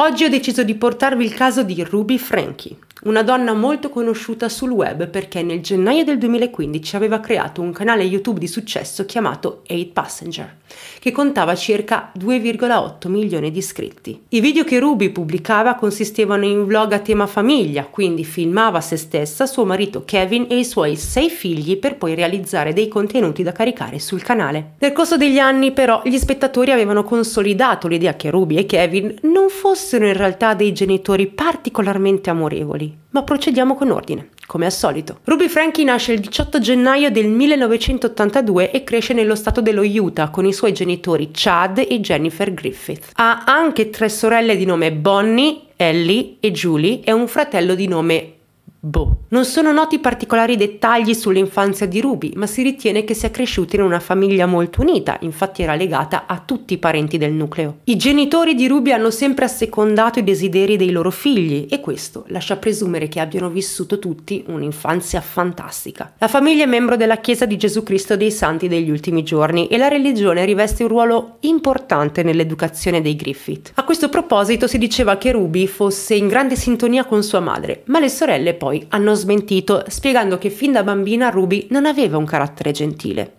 Oggi ho deciso di portarvi il caso di Ruby Frankie, una donna molto conosciuta sul web perché nel gennaio del 2015 aveva creato un canale YouTube di successo chiamato 8 Passenger, che contava circa 2,8 milioni di iscritti. I video che Ruby pubblicava consistevano in vlog a tema famiglia, quindi filmava se stessa, suo marito Kevin e i suoi sei figli per poi realizzare dei contenuti da caricare sul canale. Nel corso degli anni però gli spettatori avevano consolidato l'idea che Ruby e Kevin non fossero fossero in realtà dei genitori particolarmente amorevoli. Ma procediamo con ordine, come al solito. Ruby Frankie nasce il 18 gennaio del 1982 e cresce nello stato dello Utah con i suoi genitori Chad e Jennifer Griffith. Ha anche tre sorelle di nome Bonnie, Ellie e Julie e un fratello di nome Boh. Non sono noti particolari dettagli sull'infanzia di Ruby, ma si ritiene che sia cresciuta in una famiglia molto unita, infatti era legata a tutti i parenti del nucleo. I genitori di Ruby hanno sempre assecondato i desideri dei loro figli e questo lascia presumere che abbiano vissuto tutti un'infanzia fantastica. La famiglia è membro della Chiesa di Gesù Cristo dei Santi degli ultimi giorni e la religione riveste un ruolo importante nell'educazione dei Griffith. A questo proposito si diceva che Ruby fosse in grande sintonia con sua madre, ma le sorelle poi poi hanno smentito spiegando che fin da bambina Ruby non aveva un carattere gentile.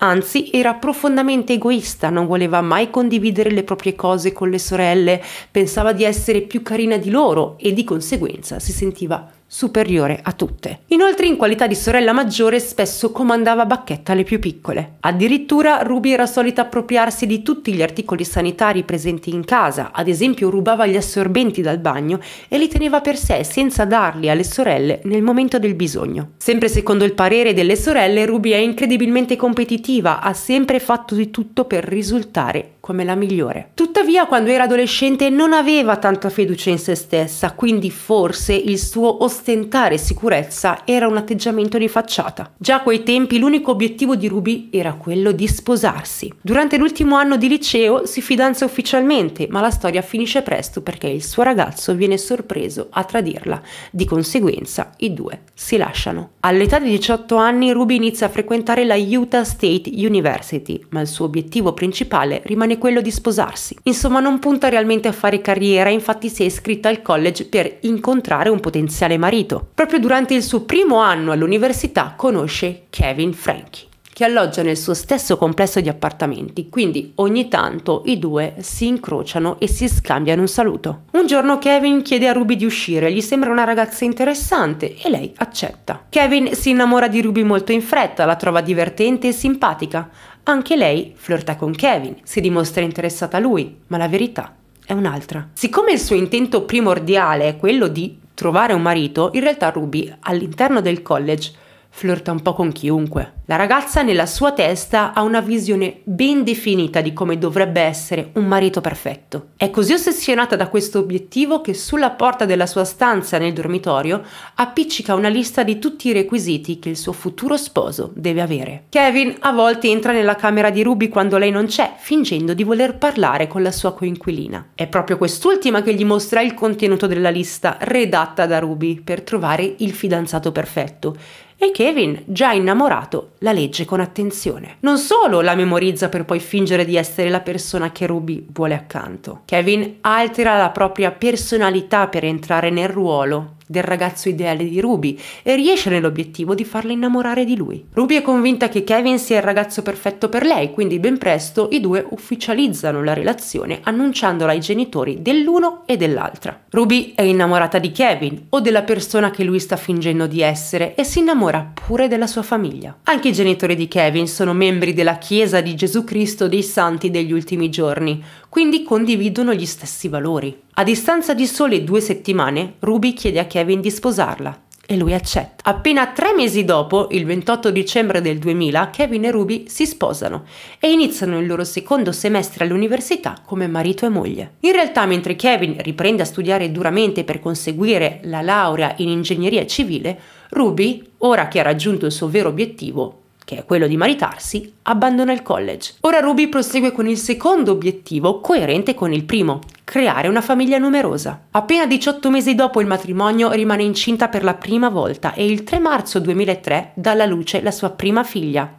Anzi, era profondamente egoista, non voleva mai condividere le proprie cose con le sorelle, pensava di essere più carina di loro e di conseguenza si sentiva superiore a tutte. Inoltre in qualità di sorella maggiore spesso comandava bacchetta alle più piccole. Addirittura Ruby era solita appropriarsi di tutti gli articoli sanitari presenti in casa, ad esempio rubava gli assorbenti dal bagno e li teneva per sé senza darli alle sorelle nel momento del bisogno. Sempre secondo il parere delle sorelle, Ruby è incredibilmente competitiva, ha sempre fatto di tutto per risultare come la migliore. Tuttavia quando era adolescente non aveva tanta fiducia in se stessa, quindi forse il suo ostentare sicurezza era un atteggiamento di facciata. Già a quei tempi l'unico obiettivo di Ruby era quello di sposarsi. Durante l'ultimo anno di liceo si fidanza ufficialmente, ma la storia finisce presto perché il suo ragazzo viene sorpreso a tradirla. Di conseguenza i due si lasciano. All'età di 18 anni Ruby inizia a frequentare la Utah State University, ma il suo obiettivo principale rimane quello di sposarsi. Insomma, non punta realmente a fare carriera, infatti si è iscritta al college per incontrare un potenziale marito. Proprio durante il suo primo anno all'università conosce Kevin Frankie che alloggia nel suo stesso complesso di appartamenti, quindi ogni tanto i due si incrociano e si scambiano un saluto. Un giorno Kevin chiede a Ruby di uscire, gli sembra una ragazza interessante e lei accetta. Kevin si innamora di Ruby molto in fretta, la trova divertente e simpatica, anche lei flirta con Kevin, si dimostra interessata a lui, ma la verità è un'altra. Siccome il suo intento primordiale è quello di trovare un marito, in realtà Ruby all'interno del college flirta un po' con chiunque. La ragazza nella sua testa ha una visione ben definita di come dovrebbe essere un marito perfetto. È così ossessionata da questo obiettivo che sulla porta della sua stanza nel dormitorio appiccica una lista di tutti i requisiti che il suo futuro sposo deve avere. Kevin a volte entra nella camera di Ruby quando lei non c'è, fingendo di voler parlare con la sua coinquilina. È proprio quest'ultima che gli mostra il contenuto della lista redatta da Ruby per trovare il fidanzato perfetto e Kevin, già innamorato, la legge con attenzione. Non solo la memorizza per poi fingere di essere la persona che Ruby vuole accanto. Kevin altera la propria personalità per entrare nel ruolo del ragazzo ideale di Ruby e riesce nell'obiettivo di farla innamorare di lui. Ruby è convinta che Kevin sia il ragazzo perfetto per lei, quindi ben presto i due ufficializzano la relazione annunciandola ai genitori dell'uno e dell'altra. Ruby è innamorata di Kevin o della persona che lui sta fingendo di essere e si innamora pure della sua famiglia. Anche i genitori di Kevin sono membri della Chiesa di Gesù Cristo dei Santi degli ultimi giorni, quindi condividono gli stessi valori. A distanza di sole due settimane, Ruby chiede a Kevin di sposarla e lui accetta. Appena tre mesi dopo, il 28 dicembre del 2000, Kevin e Ruby si sposano e iniziano il loro secondo semestre all'università come marito e moglie. In realtà, mentre Kevin riprende a studiare duramente per conseguire la laurea in ingegneria civile, Ruby, ora che ha raggiunto il suo vero obiettivo, che è quello di maritarsi, abbandona il college. Ora Ruby prosegue con il secondo obiettivo coerente con il primo, creare una famiglia numerosa. Appena 18 mesi dopo il matrimonio rimane incinta per la prima volta e il 3 marzo 2003 dà alla luce la sua prima figlia,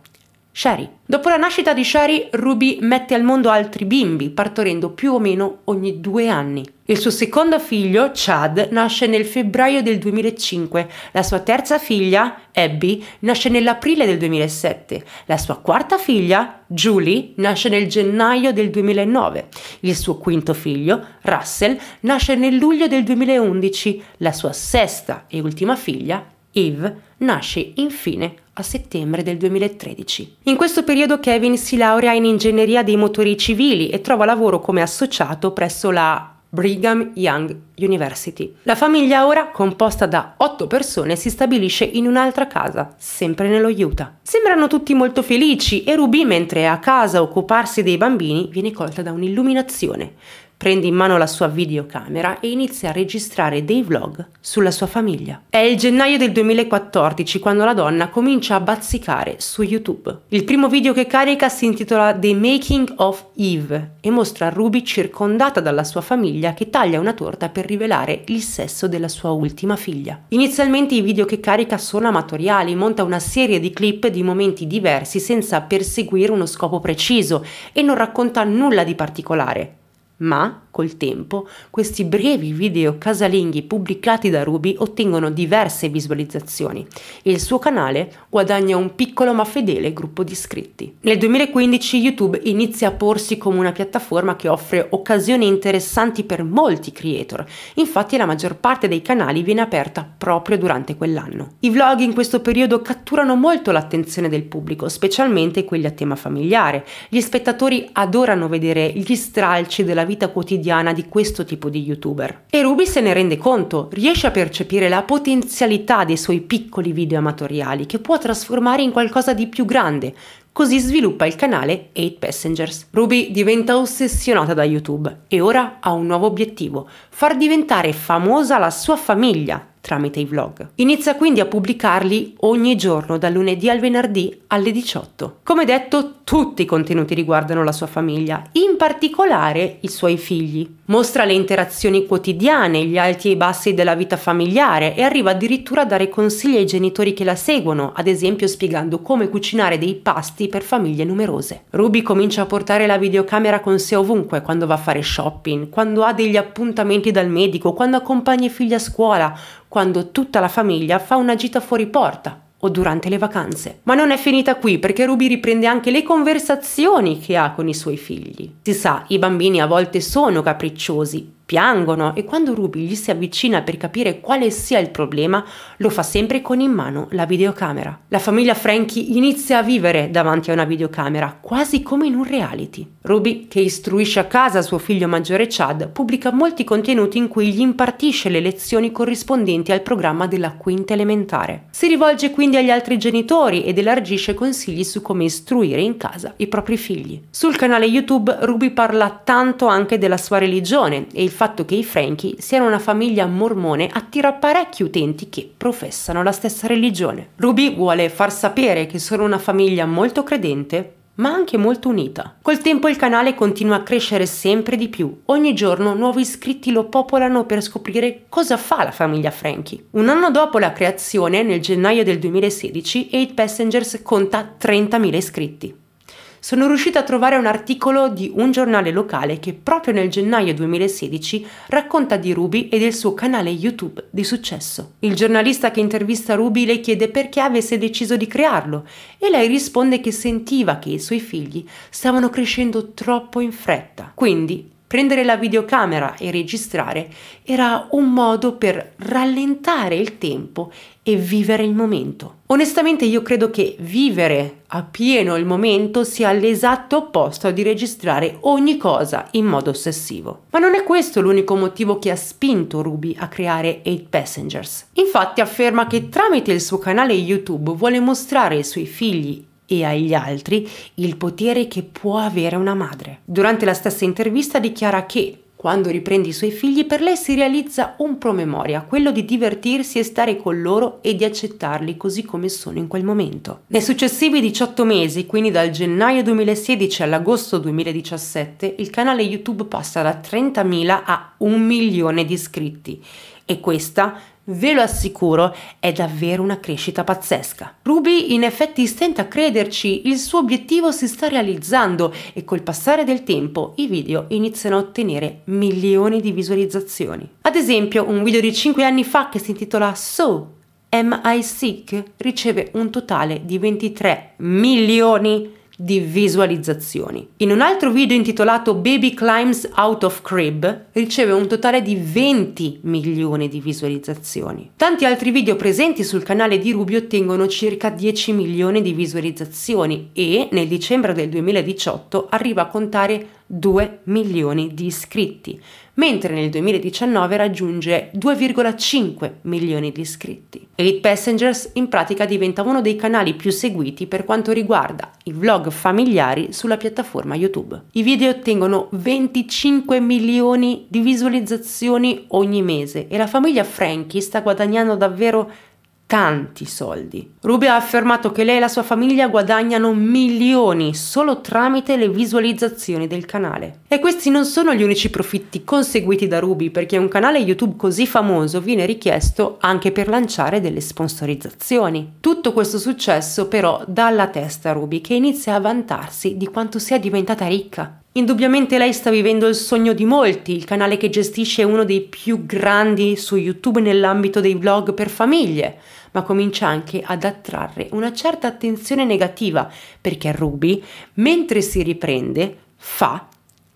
Sherry. Dopo la nascita di Sherry, Ruby mette al mondo altri bimbi, partorendo più o meno ogni due anni. Il suo secondo figlio, Chad, nasce nel febbraio del 2005, la sua terza figlia, Abby, nasce nell'aprile del 2007, la sua quarta figlia, Julie, nasce nel gennaio del 2009, il suo quinto figlio, Russell, nasce nel luglio del 2011, la sua sesta e ultima figlia, Eve, nasce infine a settembre del 2013. In questo periodo Kevin si laurea in ingegneria dei motori civili e trova lavoro come associato presso la Brigham Young University. La famiglia ora, composta da otto persone, si stabilisce in un'altra casa, sempre nello Utah. Sembrano tutti molto felici e Ruby, mentre è a casa a occuparsi dei bambini, viene colta da un'illuminazione prende in mano la sua videocamera e inizia a registrare dei vlog sulla sua famiglia. È il gennaio del 2014 quando la donna comincia a bazzicare su YouTube. Il primo video che carica si intitola The Making of Eve e mostra Ruby circondata dalla sua famiglia che taglia una torta per rivelare il sesso della sua ultima figlia. Inizialmente i video che carica sono amatoriali, monta una serie di clip di momenti diversi senza perseguire uno scopo preciso e non racconta nulla di particolare. Ma, col tempo, questi brevi video casalinghi pubblicati da Ruby ottengono diverse visualizzazioni e il suo canale guadagna un piccolo ma fedele gruppo di iscritti. Nel 2015 YouTube inizia a porsi come una piattaforma che offre occasioni interessanti per molti creator, infatti la maggior parte dei canali viene aperta proprio durante quell'anno. I vlog in questo periodo catturano molto l'attenzione del pubblico, specialmente quelli a tema familiare. Gli spettatori adorano vedere gli stralci della vita quotidiana di questo tipo di youtuber. E Ruby se ne rende conto, riesce a percepire la potenzialità dei suoi piccoli video amatoriali che può trasformare in qualcosa di più grande, così sviluppa il canale 8 Passengers. Ruby diventa ossessionata da YouTube e ora ha un nuovo obiettivo, far diventare famosa la sua famiglia tramite i vlog. Inizia quindi a pubblicarli ogni giorno dal lunedì al venerdì alle 18. Come detto, tutti i contenuti riguardano la sua famiglia, in particolare i suoi figli. Mostra le interazioni quotidiane, gli alti e i bassi della vita familiare e arriva addirittura a dare consigli ai genitori che la seguono, ad esempio spiegando come cucinare dei pasti per famiglie numerose. Ruby comincia a portare la videocamera con sé ovunque, quando va a fare shopping, quando ha degli appuntamenti dal medico, quando accompagna i figli a scuola, quando tutta la famiglia fa una gita fuori porta o durante le vacanze. Ma non è finita qui perché Ruby riprende anche le conversazioni che ha con i suoi figli. Si sa, i bambini a volte sono capricciosi, piangono e quando Ruby gli si avvicina per capire quale sia il problema, lo fa sempre con in mano la videocamera. La famiglia Frankie inizia a vivere davanti a una videocamera, quasi come in un reality. Ruby, che istruisce a casa suo figlio maggiore Chad, pubblica molti contenuti in cui gli impartisce le lezioni corrispondenti al programma della quinta elementare. Si rivolge quindi agli altri genitori ed elargisce consigli su come istruire in casa i propri figli. Sul canale YouTube Ruby parla tanto anche della sua religione e il fatto che i Franchi siano una famiglia mormone attira parecchi utenti che professano la stessa religione. Ruby vuole far sapere che sono una famiglia molto credente, ma anche molto unita. Col tempo il canale continua a crescere sempre di più. Ogni giorno nuovi iscritti lo popolano per scoprire cosa fa la famiglia Frankie. Un anno dopo la creazione, nel gennaio del 2016, 8 Passengers conta 30.000 iscritti sono riuscita a trovare un articolo di un giornale locale che proprio nel gennaio 2016 racconta di Ruby e del suo canale YouTube di successo. Il giornalista che intervista Ruby le chiede perché avesse deciso di crearlo e lei risponde che sentiva che i suoi figli stavano crescendo troppo in fretta. Quindi Prendere la videocamera e registrare era un modo per rallentare il tempo e vivere il momento. Onestamente io credo che vivere a pieno il momento sia l'esatto opposto di registrare ogni cosa in modo ossessivo. Ma non è questo l'unico motivo che ha spinto Ruby a creare 8 Passengers. Infatti afferma che tramite il suo canale YouTube vuole mostrare ai suoi figli e agli altri il potere che può avere una madre. Durante la stessa intervista dichiara che quando riprende i suoi figli, per lei si realizza un promemoria, quello di divertirsi e stare con loro e di accettarli così come sono in quel momento. Nei successivi 18 mesi, quindi dal gennaio 2016 all'agosto 2017, il canale YouTube passa da 30.000 a un milione di iscritti e questa, ve lo assicuro, è davvero una crescita pazzesca. Ruby in effetti stenta a crederci, il suo obiettivo si sta realizzando e col passare del tempo i video iniziano a ottenere milioni di visualizzazioni. Ad esempio, un video di 5 anni fa che si intitola So Am I Sick riceve un totale di 23 milioni di di visualizzazioni. In un altro video intitolato Baby Climbs Out of Crib riceve un totale di 20 milioni di visualizzazioni. Tanti altri video presenti sul canale di Ruby ottengono circa 10 milioni di visualizzazioni e nel dicembre del 2018 arriva a contare 2 milioni di iscritti, mentre nel 2019 raggiunge 2,5 milioni di iscritti. Elite Passengers in pratica diventa uno dei canali più seguiti per quanto riguarda i vlog familiari sulla piattaforma YouTube. I video ottengono 25 milioni di visualizzazioni ogni mese e la famiglia Frankie sta guadagnando davvero tanti soldi. Rubia ha affermato che lei e la sua famiglia guadagnano milioni solo tramite le visualizzazioni del canale. E questi non sono gli unici profitti conseguiti da Ruby perché un canale YouTube così famoso viene richiesto anche per lanciare delle sponsorizzazioni. Tutto questo successo però dà alla testa a Ruby che inizia a vantarsi di quanto sia diventata ricca. Indubbiamente lei sta vivendo il sogno di molti, il canale che gestisce è uno dei più grandi su YouTube nell'ambito dei vlog per famiglie ma comincia anche ad attrarre una certa attenzione negativa perché Ruby, mentre si riprende, fa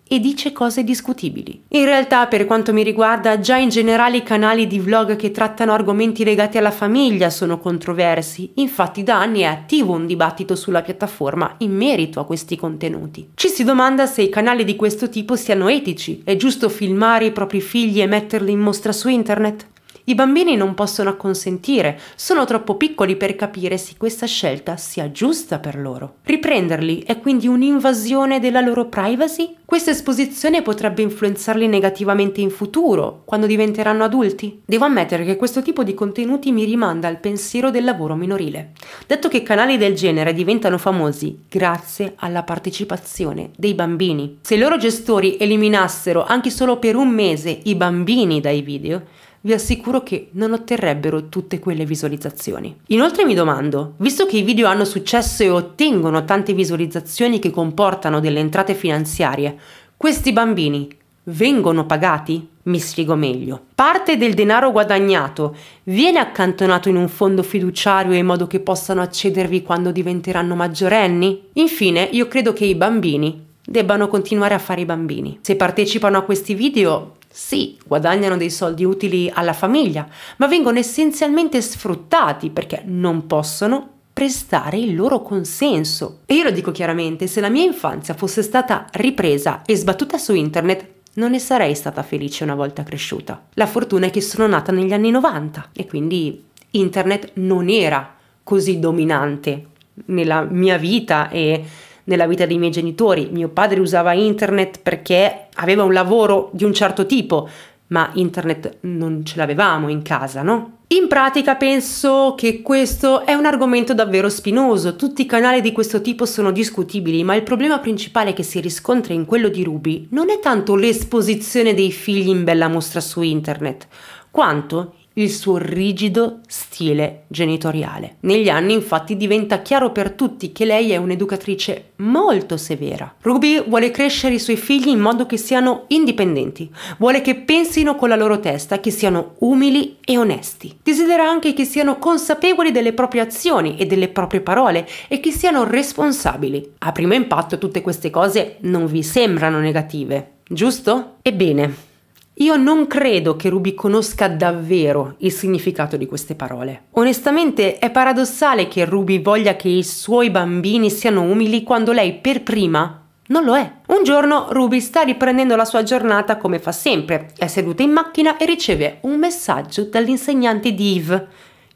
e dice cose discutibili. In realtà, per quanto mi riguarda, già in generale i canali di vlog che trattano argomenti legati alla famiglia sono controversi, infatti da anni è attivo un dibattito sulla piattaforma in merito a questi contenuti. Ci si domanda se i canali di questo tipo siano etici, è giusto filmare i propri figli e metterli in mostra su internet? I bambini non possono acconsentire, sono troppo piccoli per capire se questa scelta sia giusta per loro. Riprenderli è quindi un'invasione della loro privacy? Questa esposizione potrebbe influenzarli negativamente in futuro, quando diventeranno adulti? Devo ammettere che questo tipo di contenuti mi rimanda al pensiero del lavoro minorile. Detto che canali del genere diventano famosi grazie alla partecipazione dei bambini. Se i loro gestori eliminassero anche solo per un mese i bambini dai video, vi assicuro che non otterrebbero tutte quelle visualizzazioni. Inoltre mi domando, visto che i video hanno successo e ottengono tante visualizzazioni che comportano delle entrate finanziarie, questi bambini vengono pagati? Mi spiego meglio. Parte del denaro guadagnato viene accantonato in un fondo fiduciario in modo che possano accedervi quando diventeranno maggiorenni? Infine, io credo che i bambini debbano continuare a fare i bambini. Se partecipano a questi video sì, guadagnano dei soldi utili alla famiglia, ma vengono essenzialmente sfruttati perché non possono prestare il loro consenso. E io lo dico chiaramente, se la mia infanzia fosse stata ripresa e sbattuta su internet, non ne sarei stata felice una volta cresciuta. La fortuna è che sono nata negli anni 90 e quindi internet non era così dominante nella mia vita e nella vita dei miei genitori. Mio padre usava internet perché aveva un lavoro di un certo tipo, ma internet non ce l'avevamo in casa, no? In pratica penso che questo è un argomento davvero spinoso, tutti i canali di questo tipo sono discutibili, ma il problema principale che si riscontra in quello di Ruby non è tanto l'esposizione dei figli in bella mostra su internet, quanto il suo rigido stile genitoriale. Negli anni infatti diventa chiaro per tutti che lei è un'educatrice molto severa. Ruby vuole crescere i suoi figli in modo che siano indipendenti, vuole che pensino con la loro testa, che siano umili e onesti. Desidera anche che siano consapevoli delle proprie azioni e delle proprie parole e che siano responsabili. A primo impatto tutte queste cose non vi sembrano negative, giusto? Ebbene, io non credo che Ruby conosca davvero il significato di queste parole. Onestamente è paradossale che Ruby voglia che i suoi bambini siano umili quando lei per prima non lo è. Un giorno Ruby sta riprendendo la sua giornata come fa sempre, è seduta in macchina e riceve un messaggio dall'insegnante di Eve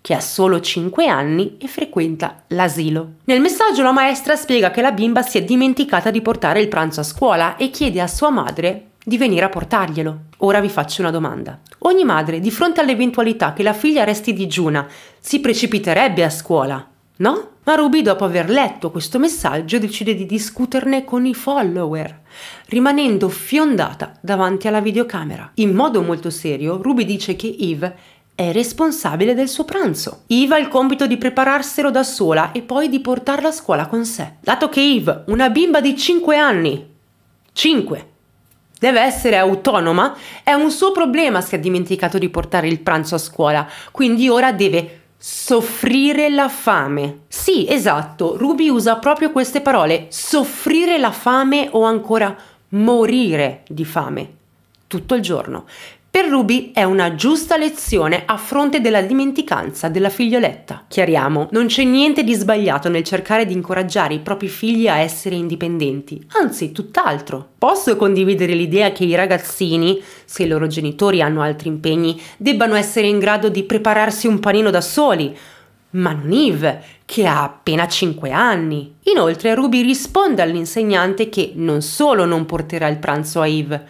che ha solo 5 anni e frequenta l'asilo. Nel messaggio la maestra spiega che la bimba si è dimenticata di portare il pranzo a scuola e chiede a sua madre di venire a portarglielo. Ora vi faccio una domanda. Ogni madre, di fronte all'eventualità che la figlia resti digiuna, si precipiterebbe a scuola, no? Ma Ruby, dopo aver letto questo messaggio, decide di discuterne con i follower, rimanendo fiondata davanti alla videocamera. In modo molto serio, Ruby dice che Eve è responsabile del suo pranzo. Eve ha il compito di prepararselo da sola e poi di portarlo a scuola con sé. Dato che Eve, una bimba di 5 anni, 5, deve essere autonoma, è un suo problema se ha dimenticato di portare il pranzo a scuola, quindi ora deve soffrire la fame. Sì, esatto, Ruby usa proprio queste parole, soffrire la fame o ancora morire di fame tutto il giorno. Per Ruby è una giusta lezione a fronte della dimenticanza della figlioletta. Chiariamo, non c'è niente di sbagliato nel cercare di incoraggiare i propri figli a essere indipendenti, anzi tutt'altro. Posso condividere l'idea che i ragazzini, se i loro genitori hanno altri impegni, debbano essere in grado di prepararsi un panino da soli, ma non Yves, che ha appena 5 anni. Inoltre Ruby risponde all'insegnante che non solo non porterà il pranzo a Yves,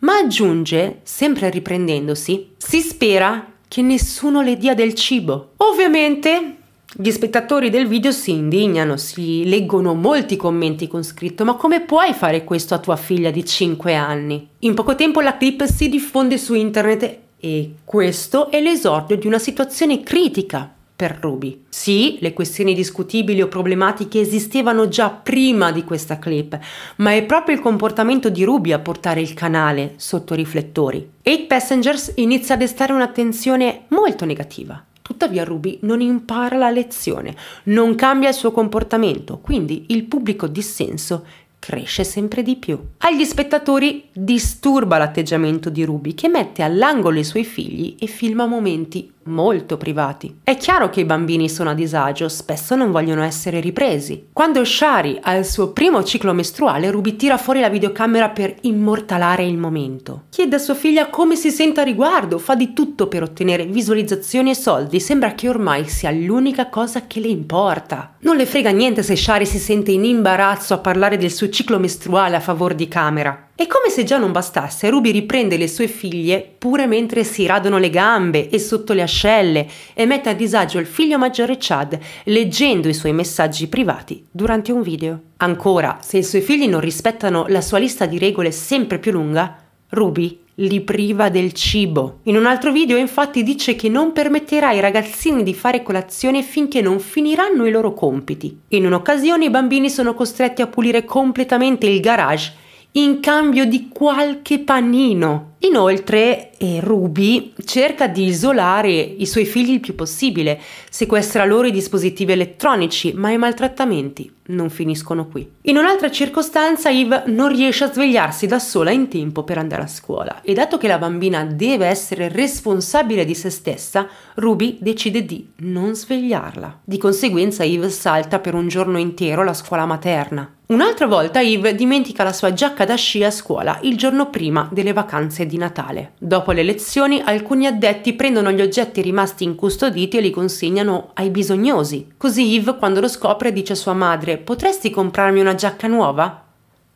ma aggiunge, sempre riprendendosi, si spera che nessuno le dia del cibo. Ovviamente gli spettatori del video si indignano, si leggono molti commenti con scritto ma come puoi fare questo a tua figlia di 5 anni? In poco tempo la clip si diffonde su internet e questo è l'esordio di una situazione critica per Ruby. Sì, le questioni discutibili o problematiche esistevano già prima di questa clip, ma è proprio il comportamento di Ruby a portare il canale sotto i riflettori. Eight Passengers inizia a destare un'attenzione molto negativa. Tuttavia Ruby non impara la lezione, non cambia il suo comportamento, quindi il pubblico dissenso cresce sempre di più. Agli spettatori disturba l'atteggiamento di Ruby che mette all'angolo i suoi figli e filma momenti molto privati. È chiaro che i bambini sono a disagio, spesso non vogliono essere ripresi. Quando Shari ha il suo primo ciclo mestruale, Ruby tira fuori la videocamera per immortalare il momento. Chiede a sua figlia come si sente a riguardo, fa di tutto per ottenere visualizzazioni e soldi, sembra che ormai sia l'unica cosa che le importa. Non le frega niente se Shari si sente in imbarazzo a parlare del suo ciclo mestruale a favore di camera. E come se già non bastasse, Ruby riprende le sue figlie pure mentre si radono le gambe e sotto le ascelle e mette a disagio il figlio maggiore Chad leggendo i suoi messaggi privati durante un video. Ancora, se i suoi figli non rispettano la sua lista di regole sempre più lunga, Ruby li priva del cibo. In un altro video infatti dice che non permetterà ai ragazzini di fare colazione finché non finiranno i loro compiti. In un'occasione i bambini sono costretti a pulire completamente il garage in cambio di qualche panino. Inoltre eh, Ruby cerca di isolare i suoi figli il più possibile, sequestra loro i dispositivi elettronici, ma i maltrattamenti non finiscono qui. In un'altra circostanza Eve non riesce a svegliarsi da sola in tempo per andare a scuola e dato che la bambina deve essere responsabile di se stessa, Ruby decide di non svegliarla. Di conseguenza Eve salta per un giorno intero la scuola materna. Un'altra volta Yves dimentica la sua giacca da sci a scuola il giorno prima delle vacanze di Natale. Dopo le lezioni, alcuni addetti prendono gli oggetti rimasti incustoditi e li consegnano ai bisognosi. Così Yves, quando lo scopre, dice a sua madre: Potresti comprarmi una giacca nuova?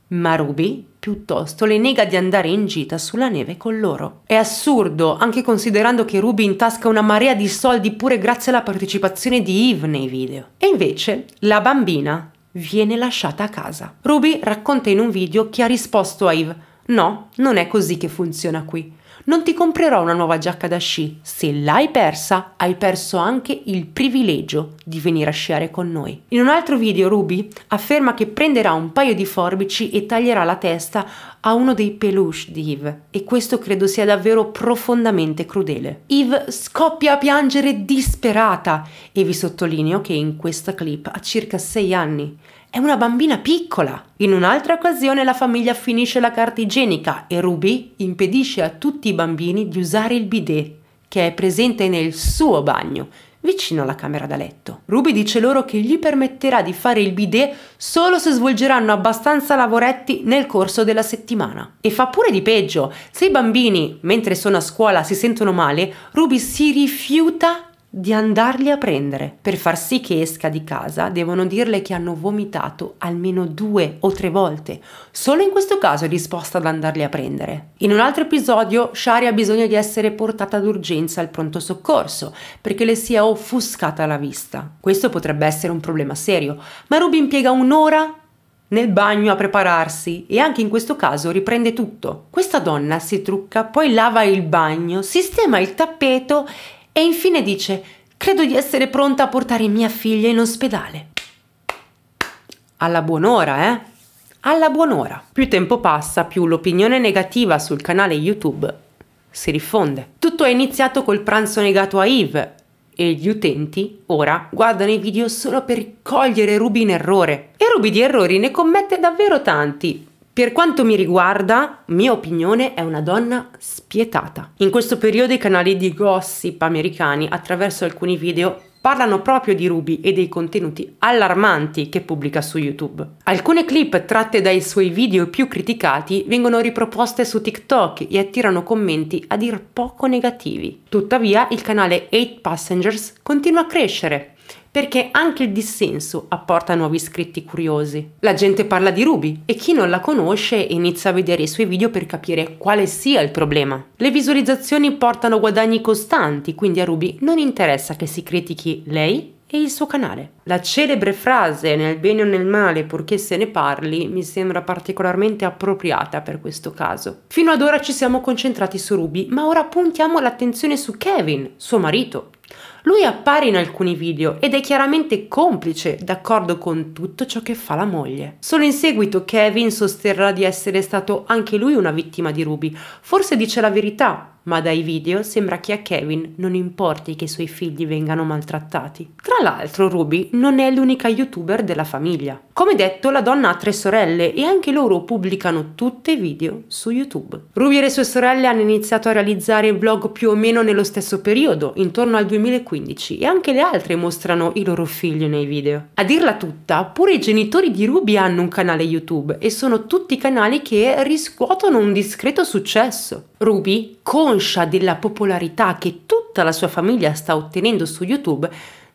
Ma Ruby piuttosto le nega di andare in gita sulla neve con loro. È assurdo, anche considerando che Ruby intasca una marea di soldi pure grazie alla partecipazione di Yves nei video. E invece, la bambina viene lasciata a casa. Ruby racconta in un video che ha risposto a Eve: No, non è così che funziona qui. Non ti comprerò una nuova giacca da sci. Se l'hai persa, hai perso anche il privilegio di venire a sciare con noi. In un altro video Ruby afferma che prenderà un paio di forbici e taglierà la testa a uno dei peluche di Eve e questo credo sia davvero profondamente crudele. Eve scoppia a piangere disperata e vi sottolineo che in questa clip ha circa 6 anni. È una bambina piccola. In un'altra occasione la famiglia finisce la carta igienica e Ruby impedisce a tutti i bambini di usare il bidet che è presente nel suo bagno vicino alla camera da letto. Ruby dice loro che gli permetterà di fare il bidet solo se svolgeranno abbastanza lavoretti nel corso della settimana. E fa pure di peggio, se i bambini, mentre sono a scuola, si sentono male, Ruby si rifiuta di andarli a prendere. Per far sì che esca di casa devono dirle che hanno vomitato almeno due o tre volte. Solo in questo caso è disposta ad andarli a prendere. In un altro episodio Shari ha bisogno di essere portata d'urgenza al pronto soccorso perché le sia offuscata la vista. Questo potrebbe essere un problema serio, ma Ruby impiega un'ora nel bagno a prepararsi e anche in questo caso riprende tutto. Questa donna si trucca, poi lava il bagno, sistema il tappeto e infine dice, credo di essere pronta a portare mia figlia in ospedale. Alla buon'ora, eh? Alla buon'ora. Più tempo passa, più l'opinione negativa sul canale YouTube si diffonde. Tutto è iniziato col pranzo negato a Eve e gli utenti ora guardano i video solo per cogliere Ruby in errore. E Ruby di errori ne commette davvero tanti, per quanto mi riguarda, mia opinione è una donna spietata. In questo periodo i canali di gossip americani, attraverso alcuni video, parlano proprio di Ruby e dei contenuti allarmanti che pubblica su YouTube. Alcune clip tratte dai suoi video più criticati vengono riproposte su TikTok e attirano commenti a dir poco negativi. Tuttavia il canale 8 Passengers continua a crescere perché anche il dissenso apporta nuovi iscritti curiosi. La gente parla di Ruby e chi non la conosce inizia a vedere i suoi video per capire quale sia il problema. Le visualizzazioni portano guadagni costanti, quindi a Ruby non interessa che si critichi lei e il suo canale. La celebre frase nel bene o nel male, purché se ne parli, mi sembra particolarmente appropriata per questo caso. Fino ad ora ci siamo concentrati su Ruby, ma ora puntiamo l'attenzione su Kevin, suo marito, lui appare in alcuni video ed è chiaramente complice, d'accordo con tutto ciò che fa la moglie. Solo in seguito Kevin sosterrà di essere stato anche lui una vittima di Ruby. Forse dice la verità, ma dai video sembra che a Kevin non importi che i suoi figli vengano maltrattati. Tra l'altro Ruby non è l'unica youtuber della famiglia. Come detto la donna ha tre sorelle e anche loro pubblicano tutte i video su YouTube. Ruby e le sue sorelle hanno iniziato a realizzare vlog più o meno nello stesso periodo, intorno al 2000 2015 e anche le altre mostrano i loro figli nei video. A dirla tutta, pure i genitori di Ruby hanno un canale YouTube e sono tutti canali che riscuotono un discreto successo. Ruby, conscia della popolarità che tutta la sua famiglia sta ottenendo su YouTube,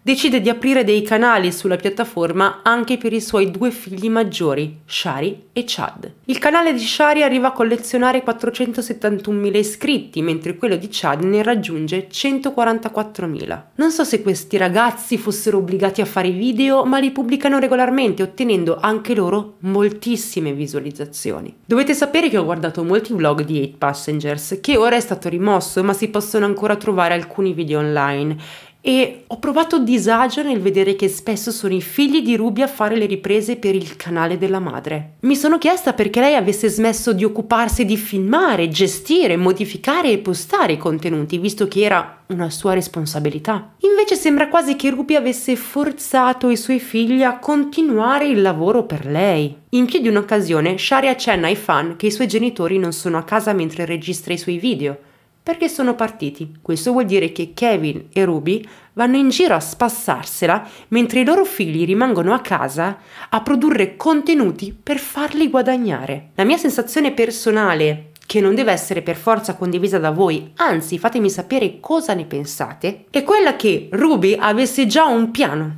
decide di aprire dei canali sulla piattaforma anche per i suoi due figli maggiori, Shari e Chad. Il canale di Shari arriva a collezionare 471.000 iscritti, mentre quello di Chad ne raggiunge 144.000. Non so se questi ragazzi fossero obbligati a fare video, ma li pubblicano regolarmente, ottenendo anche loro moltissime visualizzazioni. Dovete sapere che ho guardato molti vlog di 8 Passengers, che ora è stato rimosso, ma si possono ancora trovare alcuni video online e ho provato disagio nel vedere che spesso sono i figli di Ruby a fare le riprese per il canale della madre. Mi sono chiesta perché lei avesse smesso di occuparsi di filmare, gestire, modificare e postare i contenuti, visto che era una sua responsabilità. Invece sembra quasi che Ruby avesse forzato i suoi figli a continuare il lavoro per lei. In più di un'occasione, Shari accenna ai fan che i suoi genitori non sono a casa mentre registra i suoi video perché sono partiti. Questo vuol dire che Kevin e Ruby vanno in giro a spassarsela mentre i loro figli rimangono a casa a produrre contenuti per farli guadagnare. La mia sensazione personale che non deve essere per forza condivisa da voi, anzi fatemi sapere cosa ne pensate, è quella che Ruby avesse già un piano.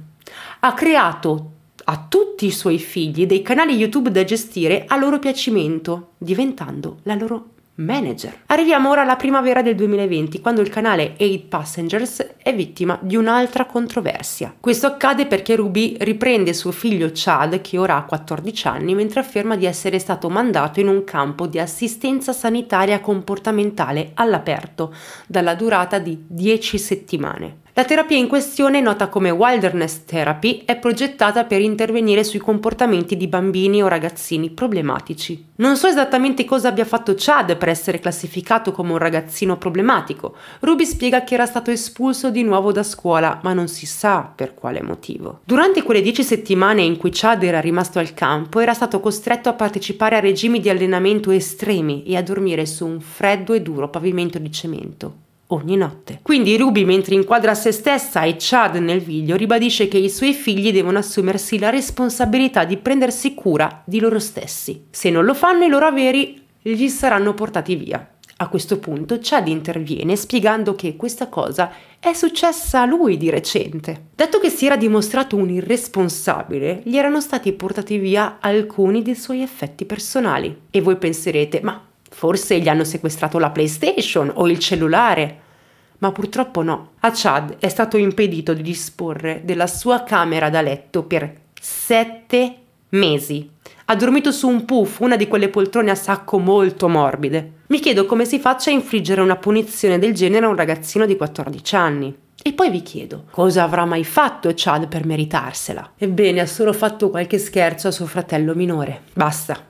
Ha creato a tutti i suoi figli dei canali YouTube da gestire a loro piacimento, diventando la loro manager. Arriviamo ora alla primavera del 2020, quando il canale 8 Passengers è vittima di un'altra controversia. Questo accade perché Ruby riprende suo figlio Chad, che ora ha 14 anni, mentre afferma di essere stato mandato in un campo di assistenza sanitaria comportamentale all'aperto, dalla durata di 10 settimane. La terapia in questione, nota come Wilderness Therapy, è progettata per intervenire sui comportamenti di bambini o ragazzini problematici. Non so esattamente cosa abbia fatto Chad per essere classificato come un ragazzino problematico. Ruby spiega che era stato espulso di nuovo da scuola, ma non si sa per quale motivo. Durante quelle dieci settimane in cui Chad era rimasto al campo, era stato costretto a partecipare a regimi di allenamento estremi e a dormire su un freddo e duro pavimento di cemento ogni notte. Quindi Ruby, mentre inquadra se stessa e Chad nel video, ribadisce che i suoi figli devono assumersi la responsabilità di prendersi cura di loro stessi. Se non lo fanno, i loro averi gli saranno portati via. A questo punto Chad interviene spiegando che questa cosa è successa a lui di recente. Dato che si era dimostrato un irresponsabile, gli erano stati portati via alcuni dei suoi effetti personali. E voi penserete, ma Forse gli hanno sequestrato la PlayStation o il cellulare. Ma purtroppo no. A Chad è stato impedito di disporre della sua camera da letto per sette mesi. Ha dormito su un puff, una di quelle poltrone a sacco molto morbide. Mi chiedo come si faccia a infliggere una punizione del genere a un ragazzino di 14 anni. E poi vi chiedo, cosa avrà mai fatto Chad per meritarsela? Ebbene, ha solo fatto qualche scherzo a suo fratello minore. Basta,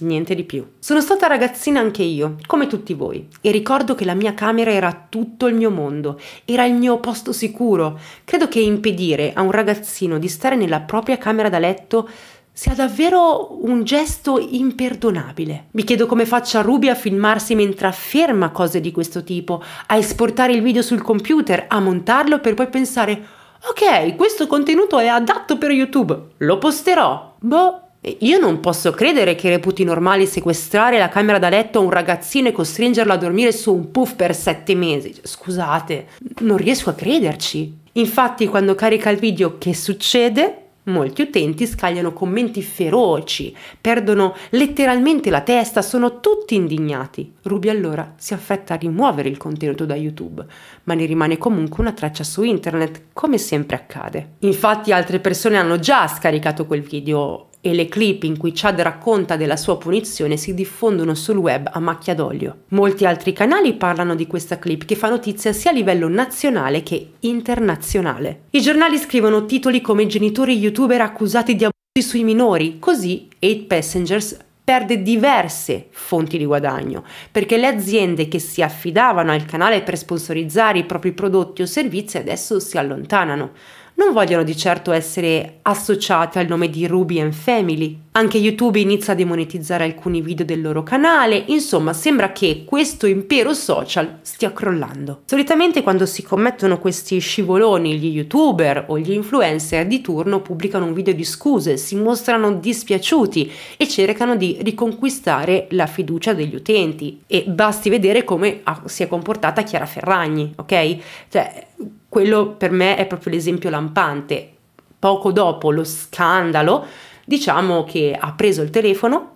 Niente di più. Sono stata ragazzina anche io, come tutti voi, e ricordo che la mia camera era tutto il mio mondo, era il mio posto sicuro. Credo che impedire a un ragazzino di stare nella propria camera da letto sia davvero un gesto imperdonabile. Mi chiedo come faccia Ruby a filmarsi mentre afferma cose di questo tipo, a esportare il video sul computer, a montarlo per poi pensare Ok, questo contenuto è adatto per YouTube, lo posterò. Boh, io non posso credere che reputi normale sequestrare la camera da letto a un ragazzino e costringerlo a dormire su un puff per sette mesi. Cioè, scusate, non riesco a crederci. Infatti, quando carica il video, che succede? Molti utenti scagliano commenti feroci, perdono letteralmente la testa, sono tutti indignati. Ruby allora si affretta a rimuovere il contenuto da YouTube, ma ne rimane comunque una traccia su internet, come sempre accade. Infatti altre persone hanno già scaricato quel video e le clip in cui Chad racconta della sua punizione si diffondono sul web a macchia d'olio. Molti altri canali parlano di questa clip che fa notizia sia a livello nazionale che internazionale. I giornali scrivono titoli come genitori youtuber accusati di abusi sui minori, così 8 Passengers perde diverse fonti di guadagno, perché le aziende che si affidavano al canale per sponsorizzare i propri prodotti o servizi adesso si allontanano non vogliono di certo essere associate al nome di Ruby and Family. Anche YouTube inizia a demonetizzare alcuni video del loro canale, insomma sembra che questo impero social stia crollando. Solitamente quando si commettono questi scivoloni gli youtuber o gli influencer di turno pubblicano un video di scuse, si mostrano dispiaciuti e cercano di riconquistare la fiducia degli utenti. E basti vedere come ah, si è comportata Chiara Ferragni, ok? Cioè, quello per me è proprio l'esempio lampante. Poco dopo lo scandalo, diciamo che ha preso il telefono,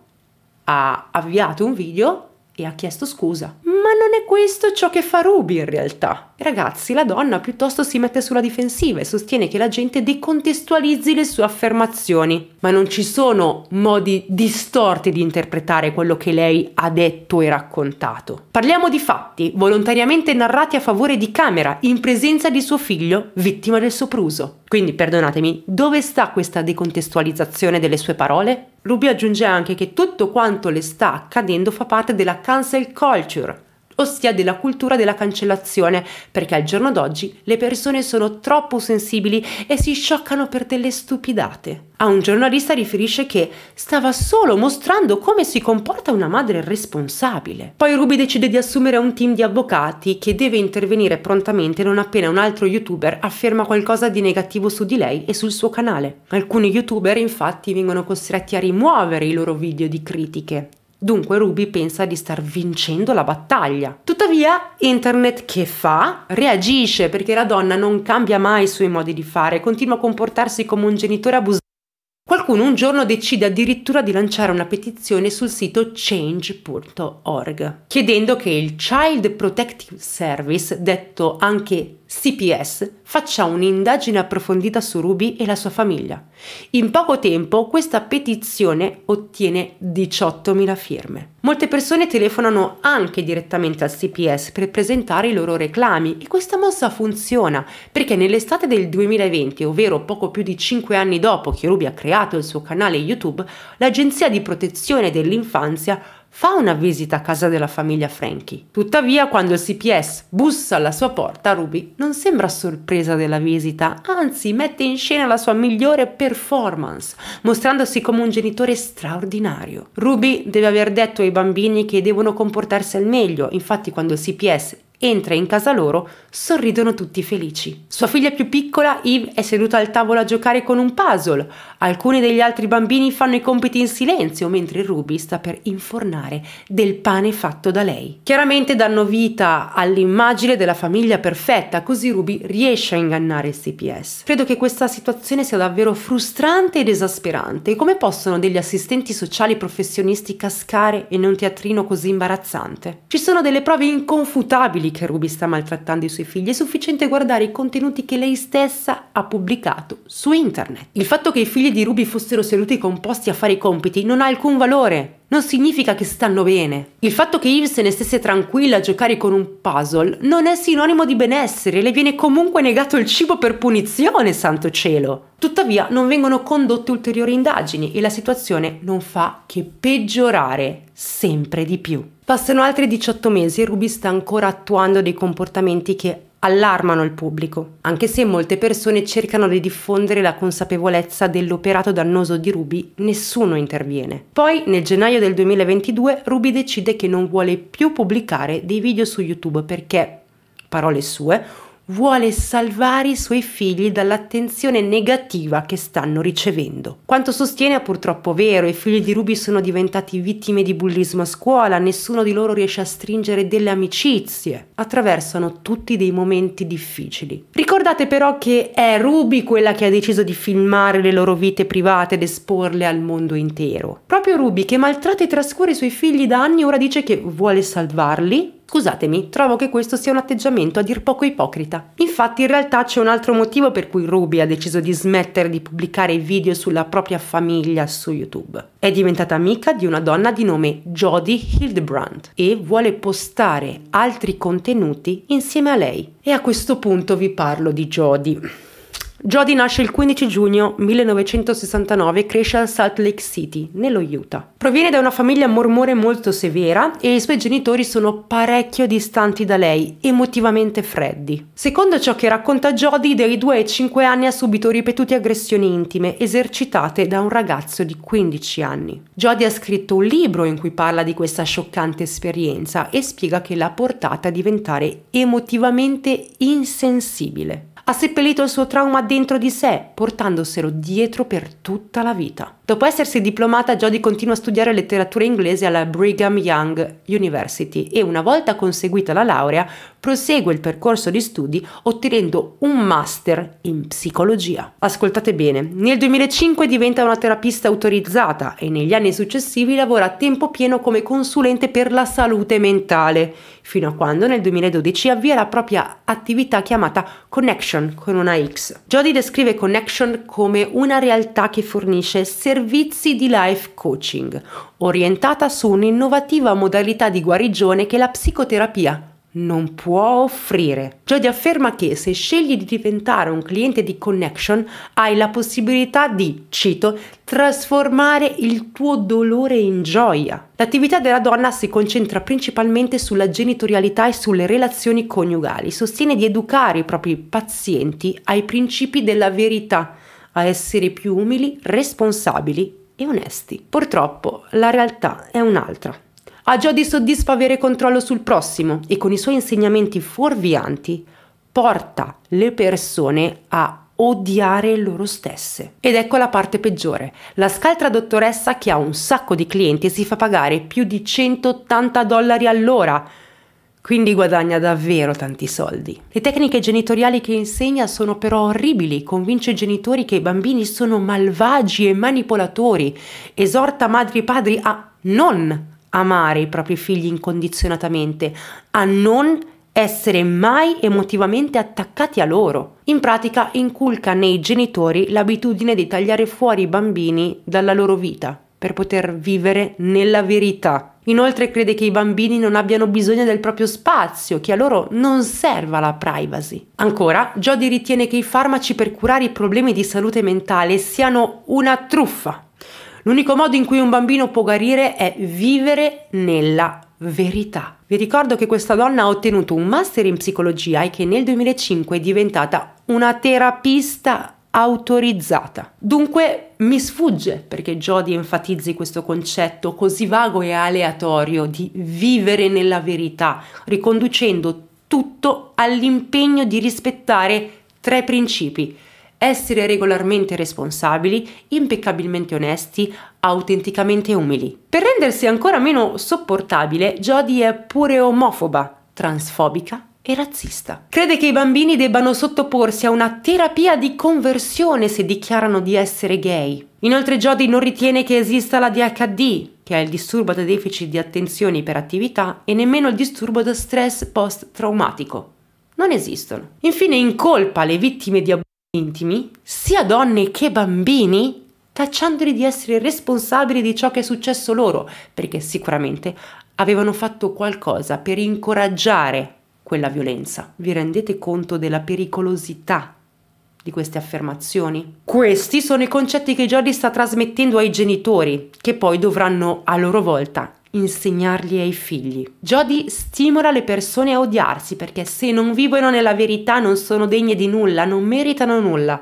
ha avviato un video e ha chiesto scusa. Ma non è questo ciò che fa Ruby in realtà. Ragazzi, la donna piuttosto si mette sulla difensiva e sostiene che la gente decontestualizzi le sue affermazioni. Ma non ci sono modi distorti di interpretare quello che lei ha detto e raccontato. Parliamo di fatti volontariamente narrati a favore di Camera in presenza di suo figlio, vittima del sopruso. Quindi, perdonatemi, dove sta questa decontestualizzazione delle sue parole? Rubio aggiunge anche che tutto quanto le sta accadendo fa parte della cancel culture, ossia della cultura della cancellazione, perché al giorno d'oggi le persone sono troppo sensibili e si scioccano per delle stupidate. A un giornalista riferisce che stava solo mostrando come si comporta una madre responsabile. Poi Ruby decide di assumere un team di avvocati che deve intervenire prontamente non appena un altro youtuber afferma qualcosa di negativo su di lei e sul suo canale. Alcuni youtuber infatti vengono costretti a rimuovere i loro video di critiche Dunque Ruby pensa di star vincendo la battaglia. Tuttavia, internet che fa? Reagisce perché la donna non cambia mai i suoi modi di fare, continua a comportarsi come un genitore abusivo. Qualcuno un giorno decide addirittura di lanciare una petizione sul sito change.org, chiedendo che il Child Protective Service, detto anche CPS faccia un'indagine approfondita su Ruby e la sua famiglia. In poco tempo questa petizione ottiene 18.000 firme. Molte persone telefonano anche direttamente al CPS per presentare i loro reclami e questa mossa funziona perché nell'estate del 2020, ovvero poco più di 5 anni dopo che Ruby ha creato il suo canale YouTube, l'Agenzia di protezione dell'infanzia fa una visita a casa della famiglia Frankie. Tuttavia, quando il CPS bussa alla sua porta, Ruby non sembra sorpresa della visita, anzi mette in scena la sua migliore performance, mostrandosi come un genitore straordinario. Ruby deve aver detto ai bambini che devono comportarsi al meglio, infatti quando il CPS entra in casa loro, sorridono tutti felici. Sua figlia più piccola, Eve, è seduta al tavolo a giocare con un puzzle. Alcuni degli altri bambini fanno i compiti in silenzio, mentre Ruby sta per infornare del pane fatto da lei. Chiaramente danno vita all'immagine della famiglia perfetta, così Ruby riesce a ingannare il CPS. Credo che questa situazione sia davvero frustrante ed esasperante. Come possono degli assistenti sociali professionisti cascare in un teatrino così imbarazzante? Ci sono delle prove inconfutabili che Ruby sta maltrattando i suoi figli, è sufficiente guardare i contenuti che lei stessa ha pubblicato su internet. Il fatto che i figli di Ruby fossero seduti composti a fare i compiti non ha alcun valore, non significa che stanno bene. Il fatto che Yves se ne stesse tranquilla a giocare con un puzzle non è sinonimo di benessere, le viene comunque negato il cibo per punizione, santo cielo. Tuttavia non vengono condotte ulteriori indagini e la situazione non fa che peggiorare sempre di più. Passano altri 18 mesi e Ruby sta ancora attuando dei comportamenti che allarmano il pubblico, anche se molte persone cercano di diffondere la consapevolezza dell'operato dannoso di Ruby, nessuno interviene. Poi, nel gennaio del 2022, Ruby decide che non vuole più pubblicare dei video su YouTube perché, parole sue, vuole salvare i suoi figli dall'attenzione negativa che stanno ricevendo. Quanto sostiene è purtroppo vero, i figli di Ruby sono diventati vittime di bullismo a scuola, nessuno di loro riesce a stringere delle amicizie, attraversano tutti dei momenti difficili. Ricordate però che è Ruby quella che ha deciso di filmare le loro vite private ed esporle al mondo intero. Proprio Ruby che maltratta e trascura i suoi figli da anni ora dice che vuole salvarli Scusatemi, trovo che questo sia un atteggiamento a dir poco ipocrita. Infatti in realtà c'è un altro motivo per cui Ruby ha deciso di smettere di pubblicare video sulla propria famiglia su YouTube. È diventata amica di una donna di nome Jodie Hildebrandt e vuole postare altri contenuti insieme a lei. E a questo punto vi parlo di Jodie. Jody nasce il 15 giugno 1969 e cresce a Salt Lake City, nello Utah. Proviene da una famiglia mormore molto severa e i suoi genitori sono parecchio distanti da lei, emotivamente freddi. Secondo ciò che racconta Jody, dai 2 ai 5 anni ha subito ripetute aggressioni intime esercitate da un ragazzo di 15 anni. Jody ha scritto un libro in cui parla di questa scioccante esperienza e spiega che l'ha portata a diventare emotivamente insensibile ha seppellito il suo trauma dentro di sé, portandoselo dietro per tutta la vita. Dopo essersi diplomata, Jodie continua a studiare letteratura inglese alla Brigham Young University e una volta conseguita la laurea prosegue il percorso di studi ottenendo un master in psicologia. Ascoltate bene, nel 2005 diventa una terapista autorizzata e negli anni successivi lavora a tempo pieno come consulente per la salute mentale, fino a quando nel 2012 avvia la propria attività chiamata Connection con una X. Jodie descrive Connection come una realtà che fornisce servizi servizi di life coaching, orientata su un'innovativa modalità di guarigione che la psicoterapia non può offrire. Jody afferma che se scegli di diventare un cliente di Connection hai la possibilità di, cito, trasformare il tuo dolore in gioia. L'attività della donna si concentra principalmente sulla genitorialità e sulle relazioni coniugali, sostiene di educare i propri pazienti ai principi della verità a essere più umili, responsabili e onesti. Purtroppo la realtà è un'altra. A Jodi soddisfa avere controllo sul prossimo e con i suoi insegnamenti fuorvianti porta le persone a odiare loro stesse. Ed ecco la parte peggiore. La scaltra dottoressa che ha un sacco di clienti e si fa pagare più di 180 dollari all'ora quindi guadagna davvero tanti soldi. Le tecniche genitoriali che insegna sono però orribili, convince i genitori che i bambini sono malvagi e manipolatori, esorta madri e padri a non amare i propri figli incondizionatamente, a non essere mai emotivamente attaccati a loro. In pratica inculca nei genitori l'abitudine di tagliare fuori i bambini dalla loro vita per poter vivere nella verità. Inoltre crede che i bambini non abbiano bisogno del proprio spazio, che a loro non serva la privacy. Ancora, Jody ritiene che i farmaci per curare i problemi di salute mentale siano una truffa. L'unico modo in cui un bambino può guarire è vivere nella verità. Vi ricordo che questa donna ha ottenuto un master in psicologia e che nel 2005 è diventata una terapista autorizzata. Dunque mi sfugge perché Jodi enfatizzi questo concetto così vago e aleatorio di vivere nella verità, riconducendo tutto all'impegno di rispettare tre principi. Essere regolarmente responsabili, impeccabilmente onesti, autenticamente umili. Per rendersi ancora meno sopportabile, Jodi è pure omofoba, transfobica e razzista. Crede che i bambini debbano sottoporsi a una terapia di conversione se dichiarano di essere gay. Inoltre Jody non ritiene che esista la DHD, che è il disturbo da deficit di attenzione e iperattività, e nemmeno il disturbo da stress post-traumatico. Non esistono. Infine incolpa le vittime di abusi intimi, sia donne che bambini, tacciandoli di essere responsabili di ciò che è successo loro, perché sicuramente avevano fatto qualcosa per incoraggiare quella violenza. Vi rendete conto della pericolosità di queste affermazioni? Questi sono i concetti che Jody sta trasmettendo ai genitori, che poi dovranno a loro volta insegnarli ai figli. Jody stimola le persone a odiarsi perché se non vivono nella verità non sono degne di nulla, non meritano nulla,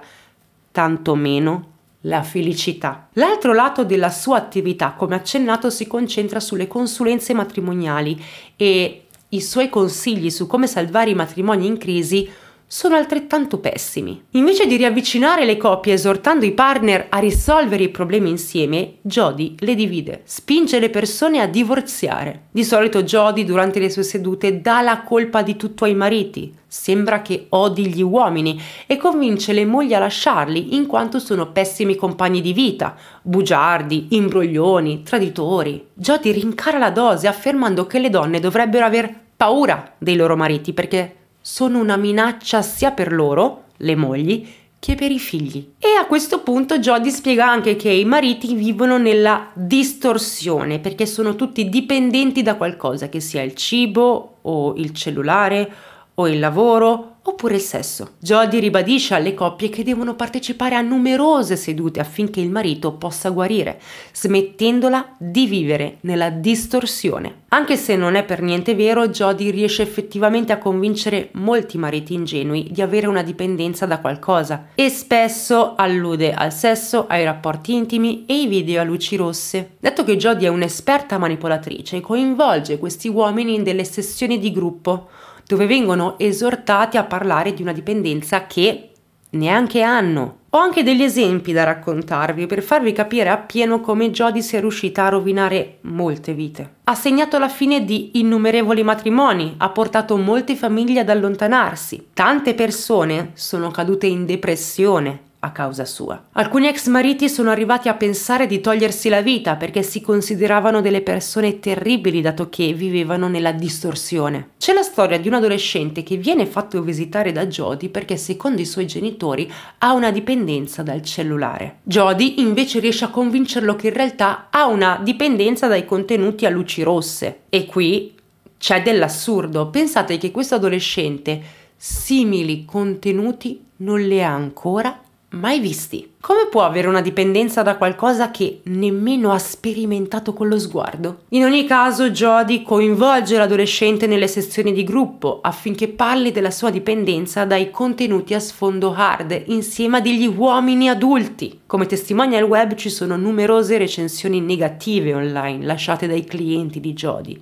tantomeno la felicità. L'altro lato della sua attività, come accennato, si concentra sulle consulenze matrimoniali e i suoi consigli su come salvare i matrimoni in crisi sono altrettanto pessimi. Invece di riavvicinare le coppie esortando i partner a risolvere i problemi insieme, Jody le divide, spinge le persone a divorziare. Di solito Jody durante le sue sedute dà la colpa di tutto ai mariti, sembra che odi gli uomini e convince le mogli a lasciarli in quanto sono pessimi compagni di vita, bugiardi, imbroglioni, traditori. Jody rincara la dose affermando che le donne dovrebbero aver paura dei loro mariti perché sono una minaccia sia per loro, le mogli, che per i figli. E a questo punto Jodie spiega anche che i mariti vivono nella distorsione perché sono tutti dipendenti da qualcosa, che sia il cibo o il cellulare o il lavoro oppure il sesso. Jody ribadisce alle coppie che devono partecipare a numerose sedute affinché il marito possa guarire, smettendola di vivere nella distorsione. Anche se non è per niente vero, Jody riesce effettivamente a convincere molti mariti ingenui di avere una dipendenza da qualcosa e spesso allude al sesso, ai rapporti intimi e ai video a luci rosse. Detto che Jody è un'esperta manipolatrice, coinvolge questi uomini in delle sessioni di gruppo dove vengono esortati a parlare di una dipendenza che neanche hanno. Ho anche degli esempi da raccontarvi per farvi capire appieno come Jodie sia riuscita a rovinare molte vite. Ha segnato la fine di innumerevoli matrimoni, ha portato molte famiglie ad allontanarsi. Tante persone sono cadute in depressione, a causa sua. Alcuni ex mariti sono arrivati a pensare di togliersi la vita perché si consideravano delle persone terribili dato che vivevano nella distorsione. C'è la storia di un adolescente che viene fatto visitare da Jody perché secondo i suoi genitori ha una dipendenza dal cellulare. Jody invece riesce a convincerlo che in realtà ha una dipendenza dai contenuti a luci rosse. E qui c'è dell'assurdo. Pensate che questo adolescente simili contenuti non le ha ancora mai visti. Come può avere una dipendenza da qualcosa che nemmeno ha sperimentato con lo sguardo? In ogni caso, Jodie coinvolge l'adolescente nelle sessioni di gruppo affinché parli della sua dipendenza dai contenuti a sfondo hard insieme a degli uomini adulti. Come testimonia il web ci sono numerose recensioni negative online lasciate dai clienti di Jodie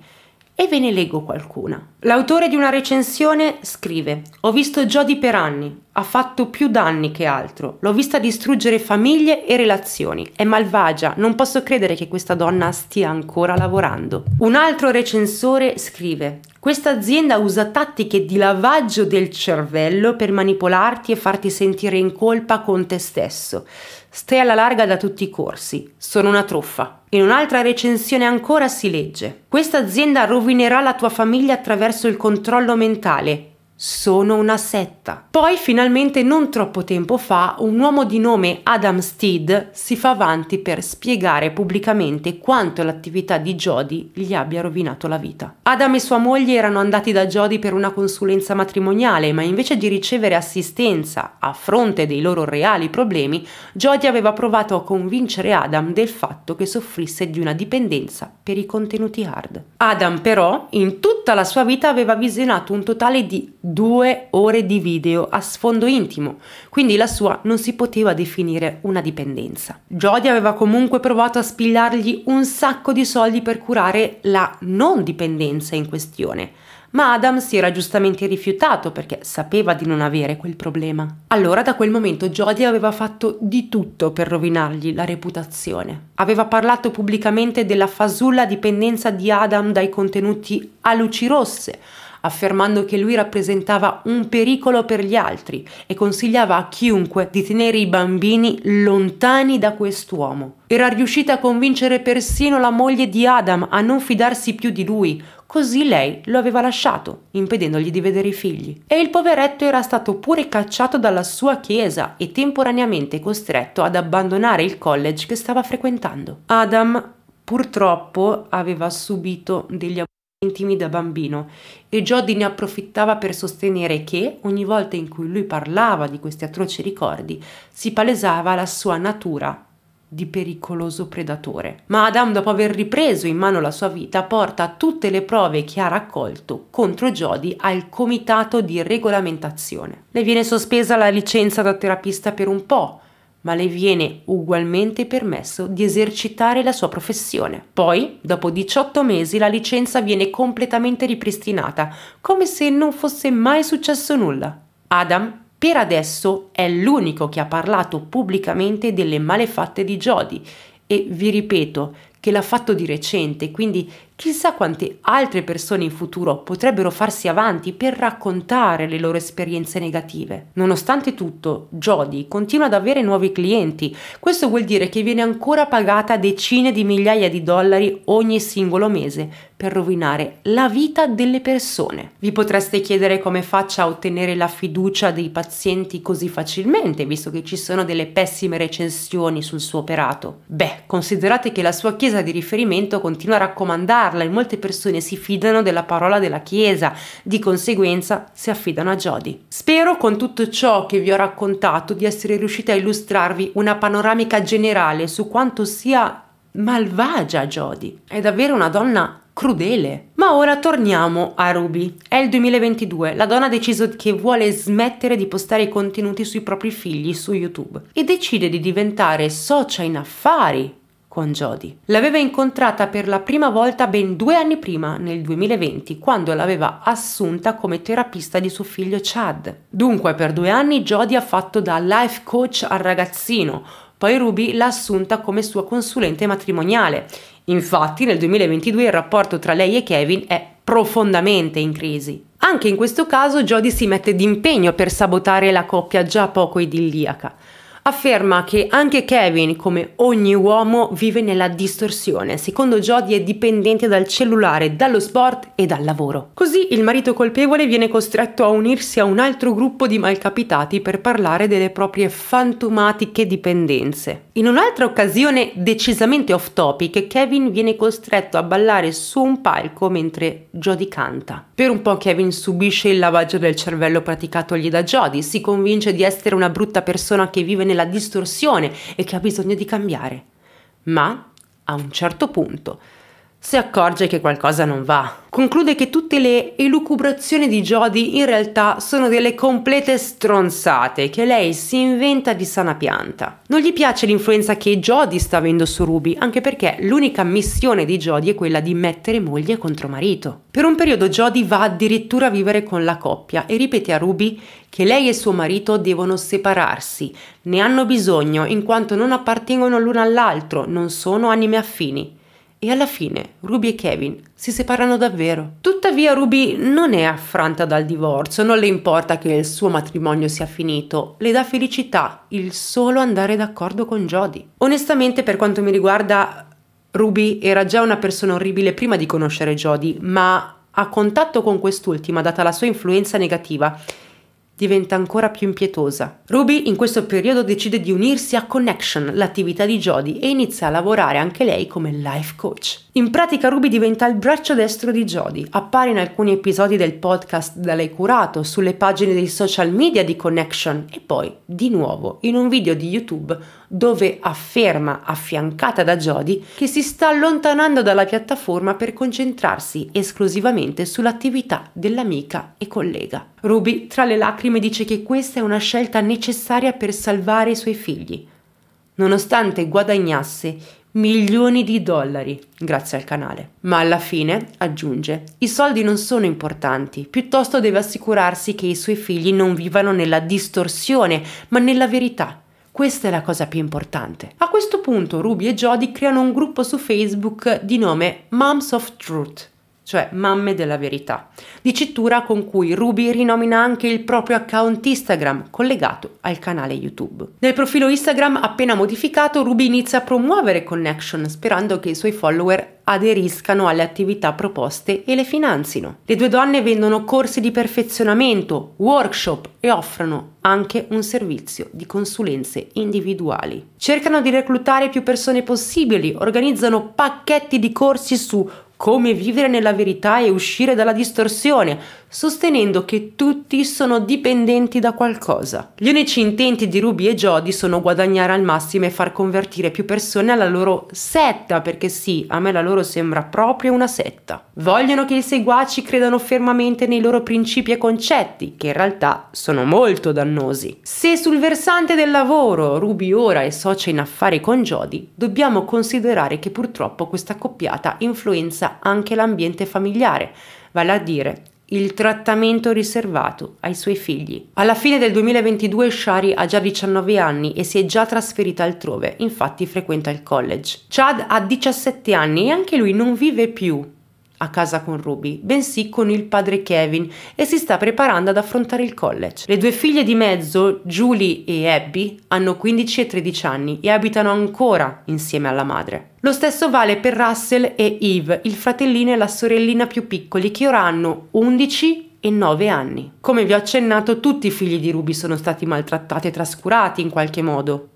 e ve ne leggo qualcuna. L'autore di una recensione scrive: Ho visto Jodi per anni, ha fatto più danni che altro. L'ho vista distruggere famiglie e relazioni. È malvagia, non posso credere che questa donna stia ancora lavorando. Un altro recensore scrive: Questa azienda usa tattiche di lavaggio del cervello per manipolarti e farti sentire in colpa con te stesso. Stai alla larga da tutti i corsi. Sono una truffa. In un'altra recensione ancora si legge: Questa azienda rovinerà la tua famiglia attraverso verso il controllo mentale sono una setta. Poi finalmente non troppo tempo fa un uomo di nome Adam Steed si fa avanti per spiegare pubblicamente quanto l'attività di Jody gli abbia rovinato la vita. Adam e sua moglie erano andati da Jody per una consulenza matrimoniale, ma invece di ricevere assistenza a fronte dei loro reali problemi, Jody aveva provato a convincere Adam del fatto che soffrisse di una dipendenza per i contenuti hard. Adam però in tutta la sua vita aveva visionato un totale di due ore di video a sfondo intimo, quindi la sua non si poteva definire una dipendenza. Jodie aveva comunque provato a spigliargli un sacco di soldi per curare la non dipendenza in questione, ma Adam si era giustamente rifiutato perché sapeva di non avere quel problema. Allora da quel momento Jodie aveva fatto di tutto per rovinargli la reputazione. Aveva parlato pubblicamente della fasulla dipendenza di Adam dai contenuti a luci rosse, affermando che lui rappresentava un pericolo per gli altri e consigliava a chiunque di tenere i bambini lontani da quest'uomo. Era riuscita a convincere persino la moglie di Adam a non fidarsi più di lui, così lei lo aveva lasciato, impedendogli di vedere i figli. E il poveretto era stato pure cacciato dalla sua chiesa e temporaneamente costretto ad abbandonare il college che stava frequentando. Adam purtroppo aveva subito degli abusi intimi da bambino e Jody ne approfittava per sostenere che ogni volta in cui lui parlava di questi atroci ricordi si palesava la sua natura di pericoloso predatore. Ma Adam, dopo aver ripreso in mano la sua vita, porta tutte le prove che ha raccolto contro Jody al comitato di regolamentazione. Le viene sospesa la licenza da terapista per un po', ma le viene ugualmente permesso di esercitare la sua professione. Poi, dopo 18 mesi, la licenza viene completamente ripristinata, come se non fosse mai successo nulla. Adam, per adesso, è l'unico che ha parlato pubblicamente delle malefatte di Jodie e, vi ripeto, che l'ha fatto di recente, quindi chissà quante altre persone in futuro potrebbero farsi avanti per raccontare le loro esperienze negative. Nonostante tutto, Jody continua ad avere nuovi clienti. Questo vuol dire che viene ancora pagata decine di migliaia di dollari ogni singolo mese per rovinare la vita delle persone. Vi potreste chiedere come faccia a ottenere la fiducia dei pazienti così facilmente, visto che ci sono delle pessime recensioni sul suo operato. Beh, considerate che la sua chiesa Chiesa di riferimento continua a raccomandarla e molte persone si fidano della parola della Chiesa, di conseguenza si affidano a Jodi. Spero con tutto ciò che vi ho raccontato di essere riuscita a illustrarvi una panoramica generale su quanto sia malvagia Jodi. È davvero una donna crudele. Ma ora torniamo a Ruby. È il 2022, la donna ha deciso che vuole smettere di postare i contenuti sui propri figli su YouTube e decide di diventare socia in affari con Jodie. L'aveva incontrata per la prima volta ben due anni prima, nel 2020, quando l'aveva assunta come terapista di suo figlio Chad. Dunque per due anni Jodie ha fatto da life coach al ragazzino, poi Ruby l'ha assunta come sua consulente matrimoniale. Infatti nel 2022 il rapporto tra lei e Kevin è profondamente in crisi. Anche in questo caso Jodie si mette d'impegno per sabotare la coppia già poco idilliaca afferma che anche Kevin, come ogni uomo, vive nella distorsione. Secondo Jodie è dipendente dal cellulare, dallo sport e dal lavoro. Così il marito colpevole viene costretto a unirsi a un altro gruppo di malcapitati per parlare delle proprie fantomatiche dipendenze. In un'altra occasione decisamente off topic, Kevin viene costretto a ballare su un palco mentre Jodie canta. Per un po' Kevin subisce il lavaggio del cervello praticatogli da Jodie, si convince di essere una brutta persona che vive nella distorsione e che ha bisogno di cambiare. Ma a un certo punto si accorge che qualcosa non va. Conclude che tutte le elucubrazioni di Jodie in realtà sono delle complete stronzate che lei si inventa di sana pianta. Non gli piace l'influenza che Jodie sta avendo su Ruby, anche perché l'unica missione di Jodie è quella di mettere moglie contro marito. Per un periodo Jodie va addirittura a vivere con la coppia e ripete a Ruby che lei e suo marito devono separarsi, ne hanno bisogno in quanto non appartengono l'uno all'altro, non sono anime affini e alla fine Ruby e Kevin si separano davvero. Tuttavia Ruby non è affranta dal divorzio, non le importa che il suo matrimonio sia finito, le dà felicità il solo andare d'accordo con Jody. Onestamente per quanto mi riguarda Ruby era già una persona orribile prima di conoscere Jody, ma a contatto con quest'ultima, data la sua influenza negativa, diventa ancora più impietosa. Ruby in questo periodo decide di unirsi a Connection, l'attività di Jody, e inizia a lavorare anche lei come life coach. In pratica Ruby diventa il braccio destro di Jody, appare in alcuni episodi del podcast da lei curato, sulle pagine dei social media di Connection e poi, di nuovo, in un video di YouTube dove afferma, affiancata da Jody, che si sta allontanando dalla piattaforma per concentrarsi esclusivamente sull'attività dell'amica e collega. Ruby, tra le lacrime, dice che questa è una scelta necessaria per salvare i suoi figli, nonostante guadagnasse milioni di dollari grazie al canale. Ma alla fine, aggiunge, i soldi non sono importanti, piuttosto deve assicurarsi che i suoi figli non vivano nella distorsione, ma nella verità questa è la cosa più importante. A questo punto Ruby e Jody creano un gruppo su Facebook di nome Moms of Truth cioè mamme della verità, dicitura con cui Ruby rinomina anche il proprio account Instagram collegato al canale YouTube. Nel profilo Instagram appena modificato, Ruby inizia a promuovere Connection sperando che i suoi follower aderiscano alle attività proposte e le finanzino. Le due donne vendono corsi di perfezionamento, workshop e offrono anche un servizio di consulenze individuali. Cercano di reclutare più persone possibili, organizzano pacchetti di corsi su come vivere nella verità e uscire dalla distorsione sostenendo che tutti sono dipendenti da qualcosa. Gli unici intenti di Ruby e Jody sono guadagnare al massimo e far convertire più persone alla loro setta, perché sì, a me la loro sembra proprio una setta. Vogliono che i seguaci credano fermamente nei loro principi e concetti, che in realtà sono molto dannosi. Se sul versante del lavoro Ruby ora è socia in affari con Jody, dobbiamo considerare che purtroppo questa coppiata influenza anche l'ambiente familiare, vale a dire il trattamento riservato ai suoi figli. Alla fine del 2022 Shari ha già 19 anni e si è già trasferita altrove, infatti frequenta il college. Chad ha 17 anni e anche lui non vive più a casa con Ruby, bensì con il padre Kevin e si sta preparando ad affrontare il college. Le due figlie di mezzo, Julie e Abby, hanno 15 e 13 anni e abitano ancora insieme alla madre. Lo stesso vale per Russell e Eve, il fratellino e la sorellina più piccoli che ora hanno 11 e 9 anni. Come vi ho accennato, tutti i figli di Ruby sono stati maltrattati e trascurati in qualche modo.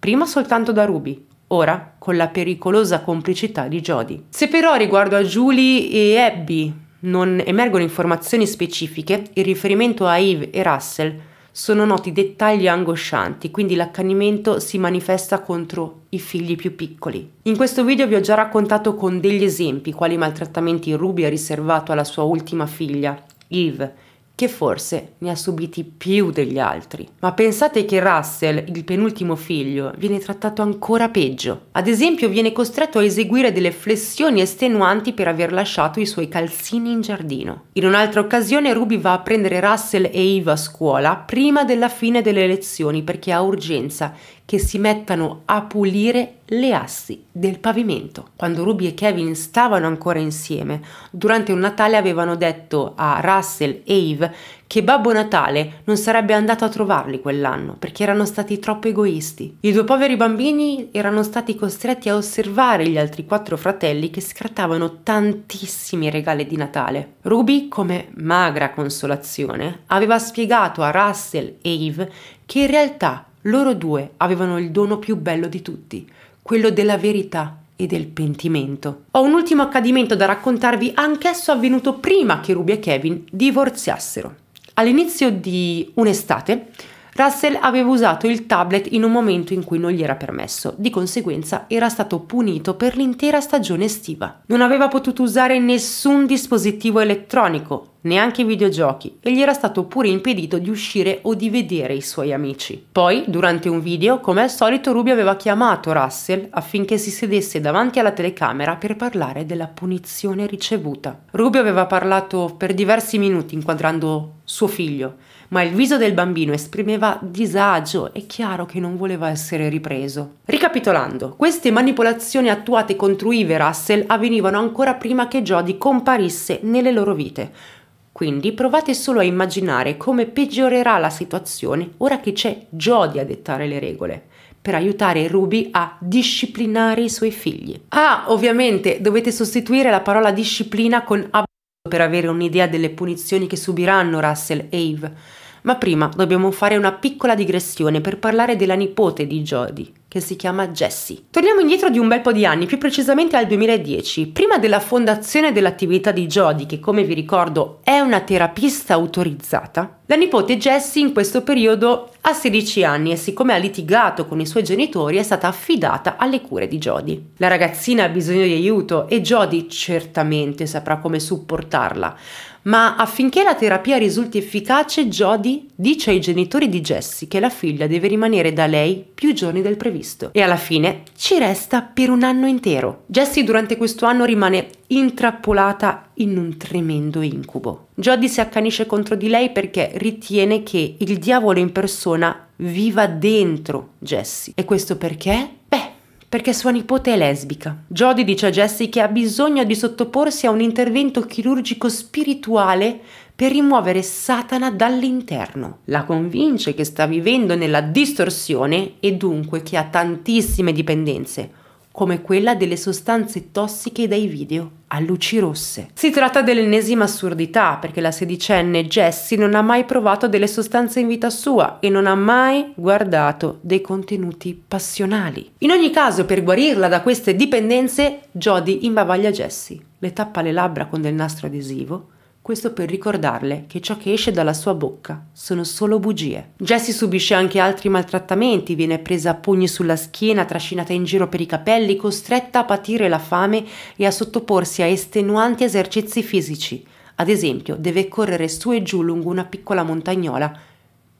Prima soltanto da Ruby, ora con la pericolosa complicità di Jodie. Se però riguardo a Julie e Abby non emergono informazioni specifiche, in riferimento a Eve e Russell sono noti dettagli angoscianti, quindi l'accanimento si manifesta contro i figli più piccoli. In questo video vi ho già raccontato con degli esempi quali maltrattamenti Ruby ha riservato alla sua ultima figlia, Eve, che forse ne ha subiti più degli altri. Ma pensate che Russell, il penultimo figlio, viene trattato ancora peggio. Ad esempio viene costretto a eseguire delle flessioni estenuanti per aver lasciato i suoi calzini in giardino. In un'altra occasione Ruby va a prendere Russell e Eve a scuola prima della fine delle lezioni perché ha urgenza che si mettano a pulire le assi del pavimento. Quando Ruby e Kevin stavano ancora insieme, durante un Natale avevano detto a Russell e Eve che Babbo Natale non sarebbe andato a trovarli quell'anno perché erano stati troppo egoisti. I due poveri bambini erano stati costretti a osservare gli altri quattro fratelli che scartavano tantissimi regali di Natale. Ruby, come magra consolazione, aveva spiegato a Russell e Eve che in realtà loro due avevano il dono più bello di tutti, quello della verità e del pentimento. Ho un ultimo accadimento da raccontarvi, anch'esso avvenuto prima che Ruby e Kevin divorziassero. All'inizio di un'estate, Russell aveva usato il tablet in un momento in cui non gli era permesso, di conseguenza era stato punito per l'intera stagione estiva. Non aveva potuto usare nessun dispositivo elettronico, neanche i videogiochi e gli era stato pure impedito di uscire o di vedere i suoi amici. Poi, durante un video, come al solito Ruby aveva chiamato Russell affinché si sedesse davanti alla telecamera per parlare della punizione ricevuta. Ruby aveva parlato per diversi minuti inquadrando suo figlio, ma il viso del bambino esprimeva disagio e chiaro che non voleva essere ripreso. Ricapitolando, queste manipolazioni attuate contro Eve e Russell avvenivano ancora prima che Jodie comparisse nelle loro vite, quindi provate solo a immaginare come peggiorerà la situazione ora che c'è Jody a dettare le regole per aiutare Ruby a disciplinare i suoi figli. Ah, ovviamente dovete sostituire la parola disciplina con ab per avere un'idea delle punizioni che subiranno Russell e Eve ma prima dobbiamo fare una piccola digressione per parlare della nipote di Jodie, che si chiama Jessie. Torniamo indietro di un bel po' di anni, più precisamente al 2010, prima della fondazione dell'attività di Jodie, che come vi ricordo è una terapista autorizzata. La nipote Jessie in questo periodo ha 16 anni e siccome ha litigato con i suoi genitori è stata affidata alle cure di Jodie. La ragazzina ha bisogno di aiuto e Jodie certamente saprà come supportarla ma affinché la terapia risulti efficace, Jodie dice ai genitori di Jessie che la figlia deve rimanere da lei più giorni del previsto e alla fine ci resta per un anno intero. Jessie durante questo anno rimane intrappolata in un tremendo incubo. Jodie si accanisce contro di lei perché ritiene che il diavolo in persona viva dentro Jessie. E questo perché? perché sua nipote è lesbica. Jodie dice a Jesse che ha bisogno di sottoporsi a un intervento chirurgico spirituale per rimuovere Satana dall'interno. La convince che sta vivendo nella distorsione e dunque che ha tantissime dipendenze come quella delle sostanze tossiche dai video a luci rosse. Si tratta dell'ennesima assurdità perché la sedicenne Jessie non ha mai provato delle sostanze in vita sua e non ha mai guardato dei contenuti passionali. In ogni caso, per guarirla da queste dipendenze, Jodie imbavaglia Jessie, le tappa le labbra con del nastro adesivo questo per ricordarle che ciò che esce dalla sua bocca sono solo bugie. Jessie subisce anche altri maltrattamenti, viene presa a pugni sulla schiena, trascinata in giro per i capelli, costretta a patire la fame e a sottoporsi a estenuanti esercizi fisici. Ad esempio, deve correre su e giù lungo una piccola montagnola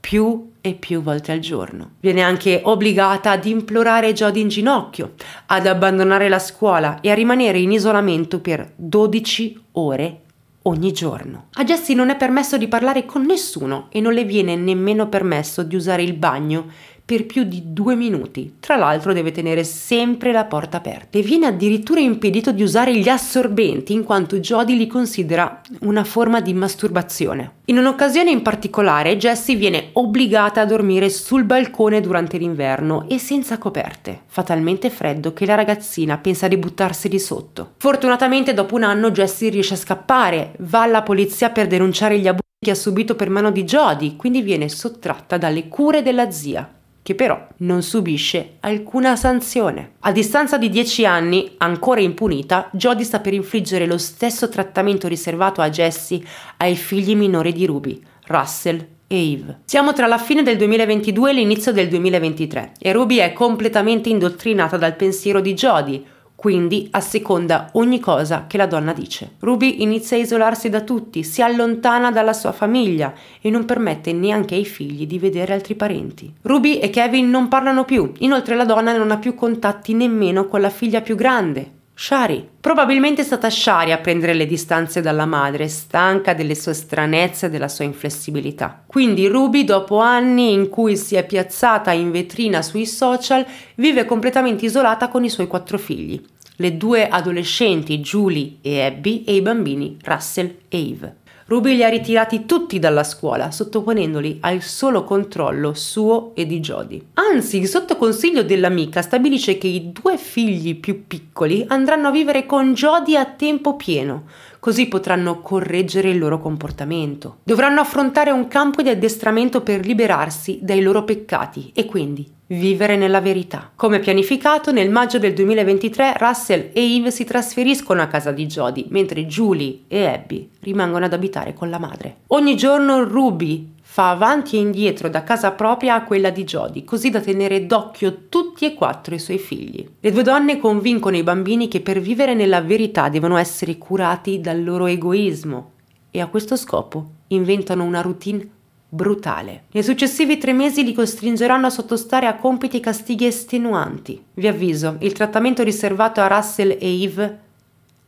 più e più volte al giorno. Viene anche obbligata ad implorare Jodie in ginocchio, ad abbandonare la scuola e a rimanere in isolamento per 12 ore ogni giorno. A Jessie non è permesso di parlare con nessuno e non le viene nemmeno permesso di usare il bagno per più di due minuti. Tra l'altro deve tenere sempre la porta aperta e viene addirittura impedito di usare gli assorbenti in quanto Jody li considera una forma di masturbazione. In un'occasione in particolare Jessie viene obbligata a dormire sul balcone durante l'inverno e senza coperte. Fa talmente freddo che la ragazzina pensa di buttarsi di sotto. Fortunatamente dopo un anno Jessie riesce a scappare, va alla polizia per denunciare gli abusi che ha subito per mano di Jody, quindi viene sottratta dalle cure della zia che però non subisce alcuna sanzione. A distanza di 10 anni, ancora impunita, Jodie sta per infliggere lo stesso trattamento riservato a Jessie ai figli minori di Ruby, Russell e Eve. Siamo tra la fine del 2022 e l'inizio del 2023 e Ruby è completamente indottrinata dal pensiero di Jodie, quindi asseconda ogni cosa che la donna dice. Ruby inizia a isolarsi da tutti, si allontana dalla sua famiglia e non permette neanche ai figli di vedere altri parenti. Ruby e Kevin non parlano più, inoltre la donna non ha più contatti nemmeno con la figlia più grande, Shari. Probabilmente è stata Shari a prendere le distanze dalla madre, stanca delle sue stranezze e della sua inflessibilità. Quindi Ruby, dopo anni in cui si è piazzata in vetrina sui social, vive completamente isolata con i suoi quattro figli, le due adolescenti Julie e Abby e i bambini Russell e Eve. Ruby li ha ritirati tutti dalla scuola, sottoponendoli al solo controllo suo e di Jody. Anzi, il sottoconsiglio dell'amica stabilisce che i due figli più piccoli andranno a vivere con Jody a tempo pieno, così potranno correggere il loro comportamento. Dovranno affrontare un campo di addestramento per liberarsi dai loro peccati e quindi vivere nella verità. Come pianificato, nel maggio del 2023 Russell e Eve si trasferiscono a casa di Jodie, mentre Julie e Abby rimangono ad abitare con la madre. Ogni giorno Ruby fa avanti e indietro da casa propria a quella di Jody, così da tenere d'occhio tutti e quattro i suoi figli. Le due donne convincono i bambini che per vivere nella verità devono essere curati dal loro egoismo e a questo scopo inventano una routine brutale. Nei successivi tre mesi li costringeranno a sottostare a compiti e castighi estenuanti. Vi avviso, il trattamento riservato a Russell e Eve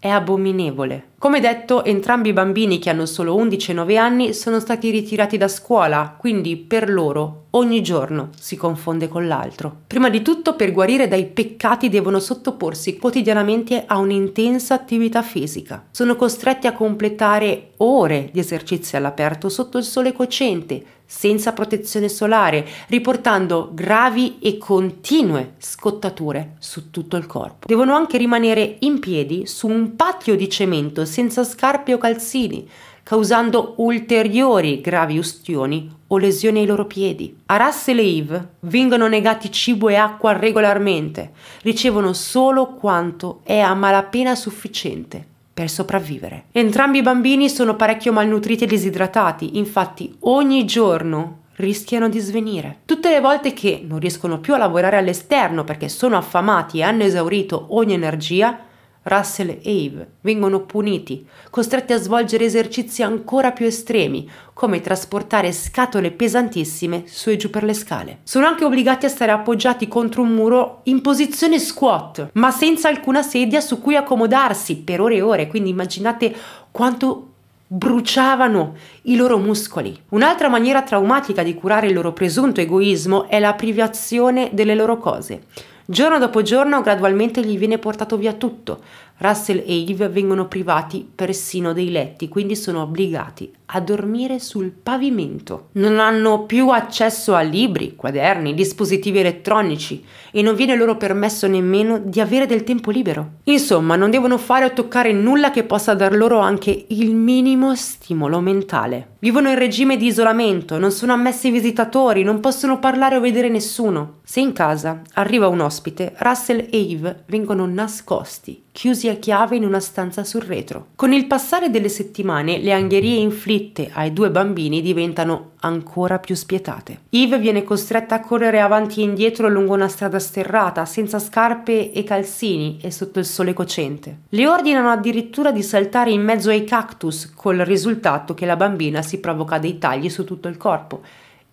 è abominevole. Come detto, entrambi i bambini che hanno solo 11 e 9 anni sono stati ritirati da scuola, quindi per loro ogni giorno si confonde con l'altro. Prima di tutto, per guarire dai peccati devono sottoporsi quotidianamente a un'intensa attività fisica. Sono costretti a completare ore di esercizi all'aperto sotto il sole cocente, senza protezione solare, riportando gravi e continue scottature su tutto il corpo. Devono anche rimanere in piedi su un patio di cemento senza scarpe o calzini, causando ulteriori gravi ustioni o lesioni ai loro piedi. A Russell e Eve vengono negati cibo e acqua regolarmente, ricevono solo quanto è a malapena sufficiente per sopravvivere. Entrambi i bambini sono parecchio malnutriti e disidratati, infatti ogni giorno rischiano di svenire. Tutte le volte che non riescono più a lavorare all'esterno perché sono affamati e hanno esaurito ogni energia, Russell e Eve vengono puniti, costretti a svolgere esercizi ancora più estremi, come trasportare scatole pesantissime su e giù per le scale. Sono anche obbligati a stare appoggiati contro un muro in posizione squat, ma senza alcuna sedia su cui accomodarsi per ore e ore, quindi immaginate quanto bruciavano i loro muscoli. Un'altra maniera traumatica di curare il loro presunto egoismo è la privazione delle loro cose. Giorno dopo giorno gradualmente gli viene portato via tutto, Russell e Yves vengono privati persino dei letti, quindi sono obbligati a dormire sul pavimento. Non hanno più accesso a libri, quaderni, dispositivi elettronici e non viene loro permesso nemmeno di avere del tempo libero. Insomma, non devono fare o toccare nulla che possa dar loro anche il minimo stimolo mentale. Vivono in regime di isolamento, non sono ammessi visitatori, non possono parlare o vedere nessuno. Se in casa arriva un ospite, Russell e Yves vengono nascosti chiusi a chiave in una stanza sul retro. Con il passare delle settimane, le angherie inflitte ai due bambini diventano ancora più spietate. Eve viene costretta a correre avanti e indietro lungo una strada sterrata, senza scarpe e calzini e sotto il sole cocente. Le ordinano addirittura di saltare in mezzo ai cactus, col risultato che la bambina si provoca dei tagli su tutto il corpo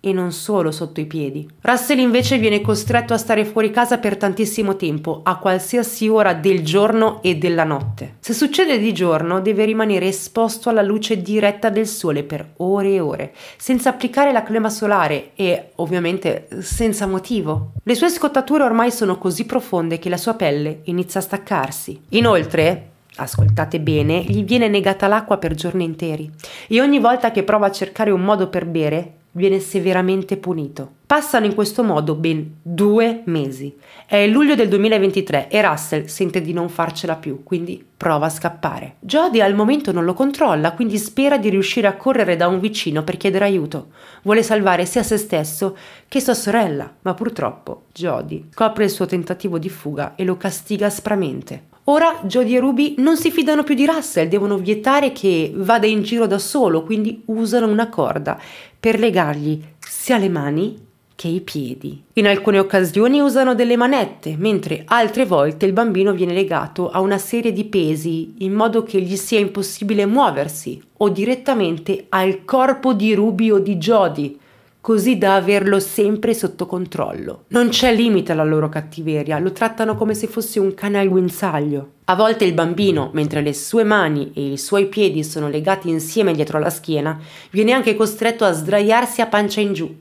e non solo sotto i piedi. Russell invece viene costretto a stare fuori casa per tantissimo tempo, a qualsiasi ora del giorno e della notte. Se succede di giorno, deve rimanere esposto alla luce diretta del sole per ore e ore, senza applicare la crema solare e, ovviamente, senza motivo. Le sue scottature ormai sono così profonde che la sua pelle inizia a staccarsi. Inoltre, ascoltate bene, gli viene negata l'acqua per giorni interi e ogni volta che prova a cercare un modo per bere, viene severamente punito. Passano in questo modo ben due mesi. È il luglio del 2023 e Russell sente di non farcela più, quindi prova a scappare. Jodie al momento non lo controlla, quindi spera di riuscire a correre da un vicino per chiedere aiuto. Vuole salvare sia se stesso che sua sorella, ma purtroppo Jodie scopre il suo tentativo di fuga e lo castiga aspramente. Ora Jodie e Ruby non si fidano più di Russell, devono vietare che vada in giro da solo, quindi usano una corda per legargli sia le mani che i piedi. In alcune occasioni usano delle manette, mentre altre volte il bambino viene legato a una serie di pesi in modo che gli sia impossibile muoversi o direttamente al corpo di Ruby o di Jodie così da averlo sempre sotto controllo. Non c'è limite alla loro cattiveria, lo trattano come se fosse un cane al guinzaglio. A volte il bambino, mentre le sue mani e i suoi piedi sono legati insieme dietro la schiena, viene anche costretto a sdraiarsi a pancia in giù.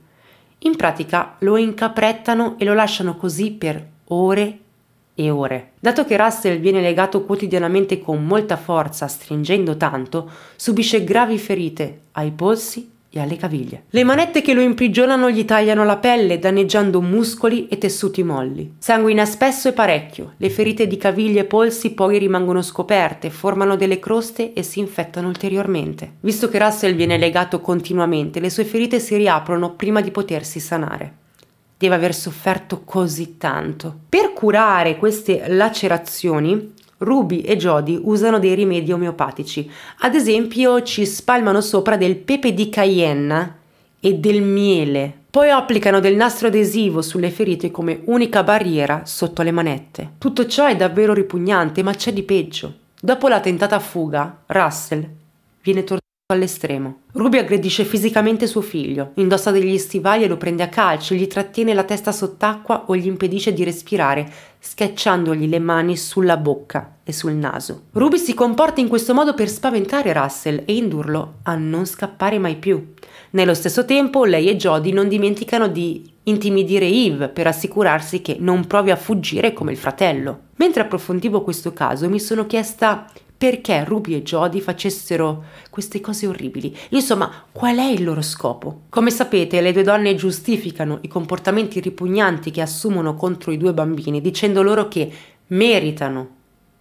In pratica lo incaprettano e lo lasciano così per ore e ore. Dato che Russell viene legato quotidianamente con molta forza, stringendo tanto, subisce gravi ferite ai polsi e alle caviglie. Le manette che lo imprigionano gli tagliano la pelle, danneggiando muscoli e tessuti molli. Sanguina spesso e parecchio, le ferite di caviglie e polsi poi rimangono scoperte, formano delle croste e si infettano ulteriormente. Visto che Russell viene legato continuamente, le sue ferite si riaprono prima di potersi sanare. Deve aver sofferto così tanto. Per curare queste lacerazioni, Ruby e Jody usano dei rimedi omeopatici. Ad esempio, ci spalmano sopra del pepe di Cayenne e del miele. Poi applicano del nastro adesivo sulle ferite come unica barriera sotto le manette. Tutto ciò è davvero ripugnante, ma c'è di peggio. Dopo la tentata fuga, Russell viene tornato all'estremo. Ruby aggredisce fisicamente suo figlio, indossa degli stivali e lo prende a calci, gli trattiene la testa sott'acqua o gli impedisce di respirare, schiacciandogli le mani sulla bocca e sul naso. Ruby si comporta in questo modo per spaventare Russell e indurlo a non scappare mai più. Nello stesso tempo, lei e Jodie non dimenticano di intimidire Eve per assicurarsi che non provi a fuggire come il fratello. Mentre approfondivo questo caso, mi sono chiesta perché Ruby e Jody facessero queste cose orribili. Insomma, qual è il loro scopo? Come sapete, le due donne giustificano i comportamenti ripugnanti che assumono contro i due bambini, dicendo loro che meritano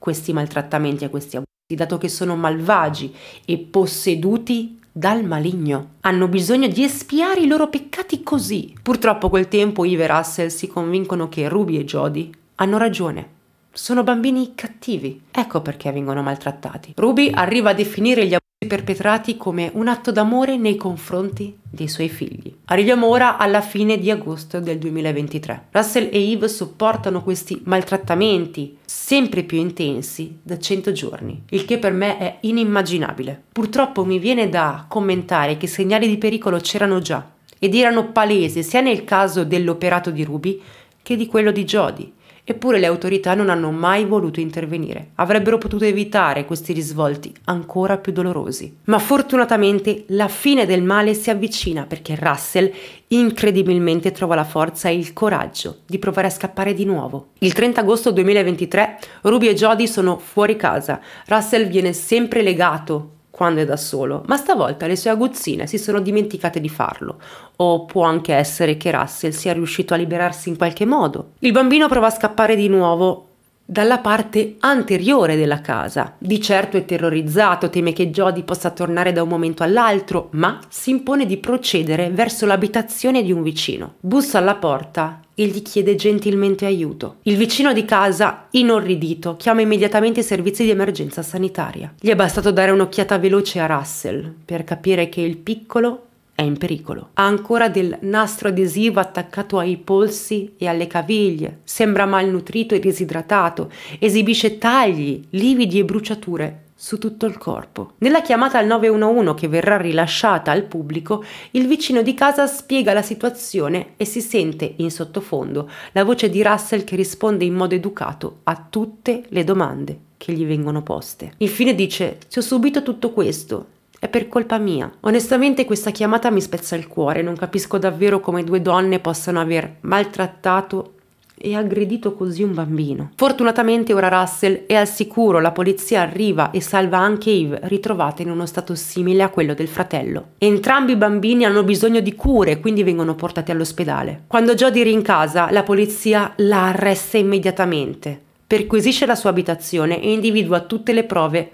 questi maltrattamenti e questi abusi, dato che sono malvagi e posseduti dal maligno. Hanno bisogno di espiare i loro peccati così. Purtroppo quel tempo Iver e Russell si convincono che Ruby e Jody hanno ragione. Sono bambini cattivi. Ecco perché vengono maltrattati. Ruby arriva a definire gli abusi perpetrati come un atto d'amore nei confronti dei suoi figli. Arriviamo ora alla fine di agosto del 2023. Russell e Eve sopportano questi maltrattamenti sempre più intensi da 100 giorni, il che per me è inimmaginabile. Purtroppo mi viene da commentare che segnali di pericolo c'erano già ed erano palesi sia nel caso dell'operato di Ruby che di quello di Jodie Eppure le autorità non hanno mai voluto intervenire, avrebbero potuto evitare questi risvolti ancora più dolorosi. Ma fortunatamente la fine del male si avvicina perché Russell incredibilmente trova la forza e il coraggio di provare a scappare di nuovo. Il 30 agosto 2023 Ruby e Jody sono fuori casa, Russell viene sempre legato quando è da solo, ma stavolta le sue aguzzine si sono dimenticate di farlo. O può anche essere che Russell sia riuscito a liberarsi in qualche modo. Il bambino prova a scappare di nuovo dalla parte anteriore della casa. Di certo è terrorizzato, teme che Jody possa tornare da un momento all'altro, ma si impone di procedere verso l'abitazione di un vicino. Bussa alla porta e gli chiede gentilmente aiuto. Il vicino di casa, inorridito, chiama immediatamente i servizi di emergenza sanitaria. Gli è bastato dare un'occhiata veloce a Russell per capire che il piccolo è in pericolo. Ha ancora del nastro adesivo attaccato ai polsi e alle caviglie, sembra malnutrito e disidratato, esibisce tagli, lividi e bruciature su tutto il corpo. Nella chiamata al 911 che verrà rilasciata al pubblico, il vicino di casa spiega la situazione e si sente in sottofondo la voce di Russell che risponde in modo educato a tutte le domande che gli vengono poste. Infine dice, se ho subito tutto questo, è per colpa mia. Onestamente questa chiamata mi spezza il cuore, non capisco davvero come due donne possano aver maltrattato e ha aggredito così un bambino. Fortunatamente ora Russell è al sicuro, la polizia arriva e salva anche Eve, ritrovata in uno stato simile a quello del fratello. Entrambi i bambini hanno bisogno di cure, quindi vengono portati all'ospedale. Quando Jodie rincasa, la polizia la arresta immediatamente, perquisisce la sua abitazione e individua tutte le prove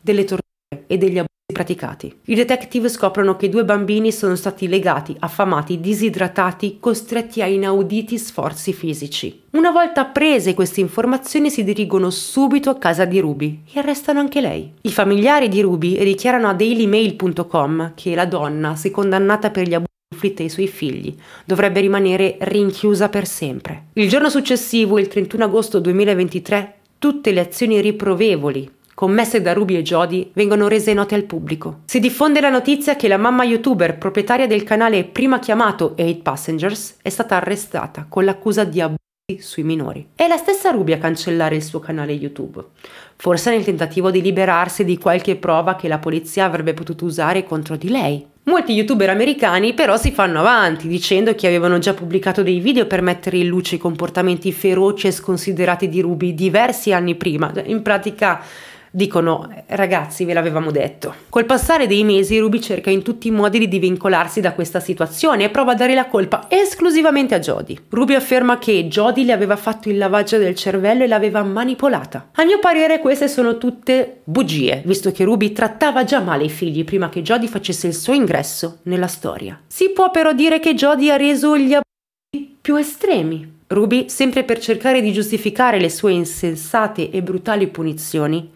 delle torture e degli abusi praticati. I detective scoprono che i due bambini sono stati legati, affamati, disidratati, costretti a inauditi sforzi fisici. Una volta prese queste informazioni si dirigono subito a casa di Ruby e arrestano anche lei. I familiari di Ruby dichiarano a dailymail.com che la donna, se condannata per gli abusi afflitta i suoi figli, dovrebbe rimanere rinchiusa per sempre. Il giorno successivo, il 31 agosto 2023, tutte le azioni riprovevoli commesse da Ruby e Jody vengono rese note al pubblico. Si diffonde la notizia che la mamma youtuber proprietaria del canale prima chiamato 8 Passengers è stata arrestata con l'accusa di abusi sui minori. È la stessa Ruby a cancellare il suo canale YouTube, forse nel tentativo di liberarsi di qualche prova che la polizia avrebbe potuto usare contro di lei. Molti youtuber americani però si fanno avanti dicendo che avevano già pubblicato dei video per mettere in luce i comportamenti feroci e sconsiderati di Ruby diversi anni prima, cioè, in pratica Dicono, ragazzi, ve l'avevamo detto. Col passare dei mesi, Ruby cerca in tutti i modi di divincolarsi da questa situazione e prova a dare la colpa esclusivamente a Jody. Ruby afferma che Jody le aveva fatto il lavaggio del cervello e l'aveva manipolata. A mio parere queste sono tutte bugie, visto che Ruby trattava già male i figli prima che Jody facesse il suo ingresso nella storia. Si può però dire che Jody ha reso gli abusi più estremi. Ruby, sempre per cercare di giustificare le sue insensate e brutali punizioni,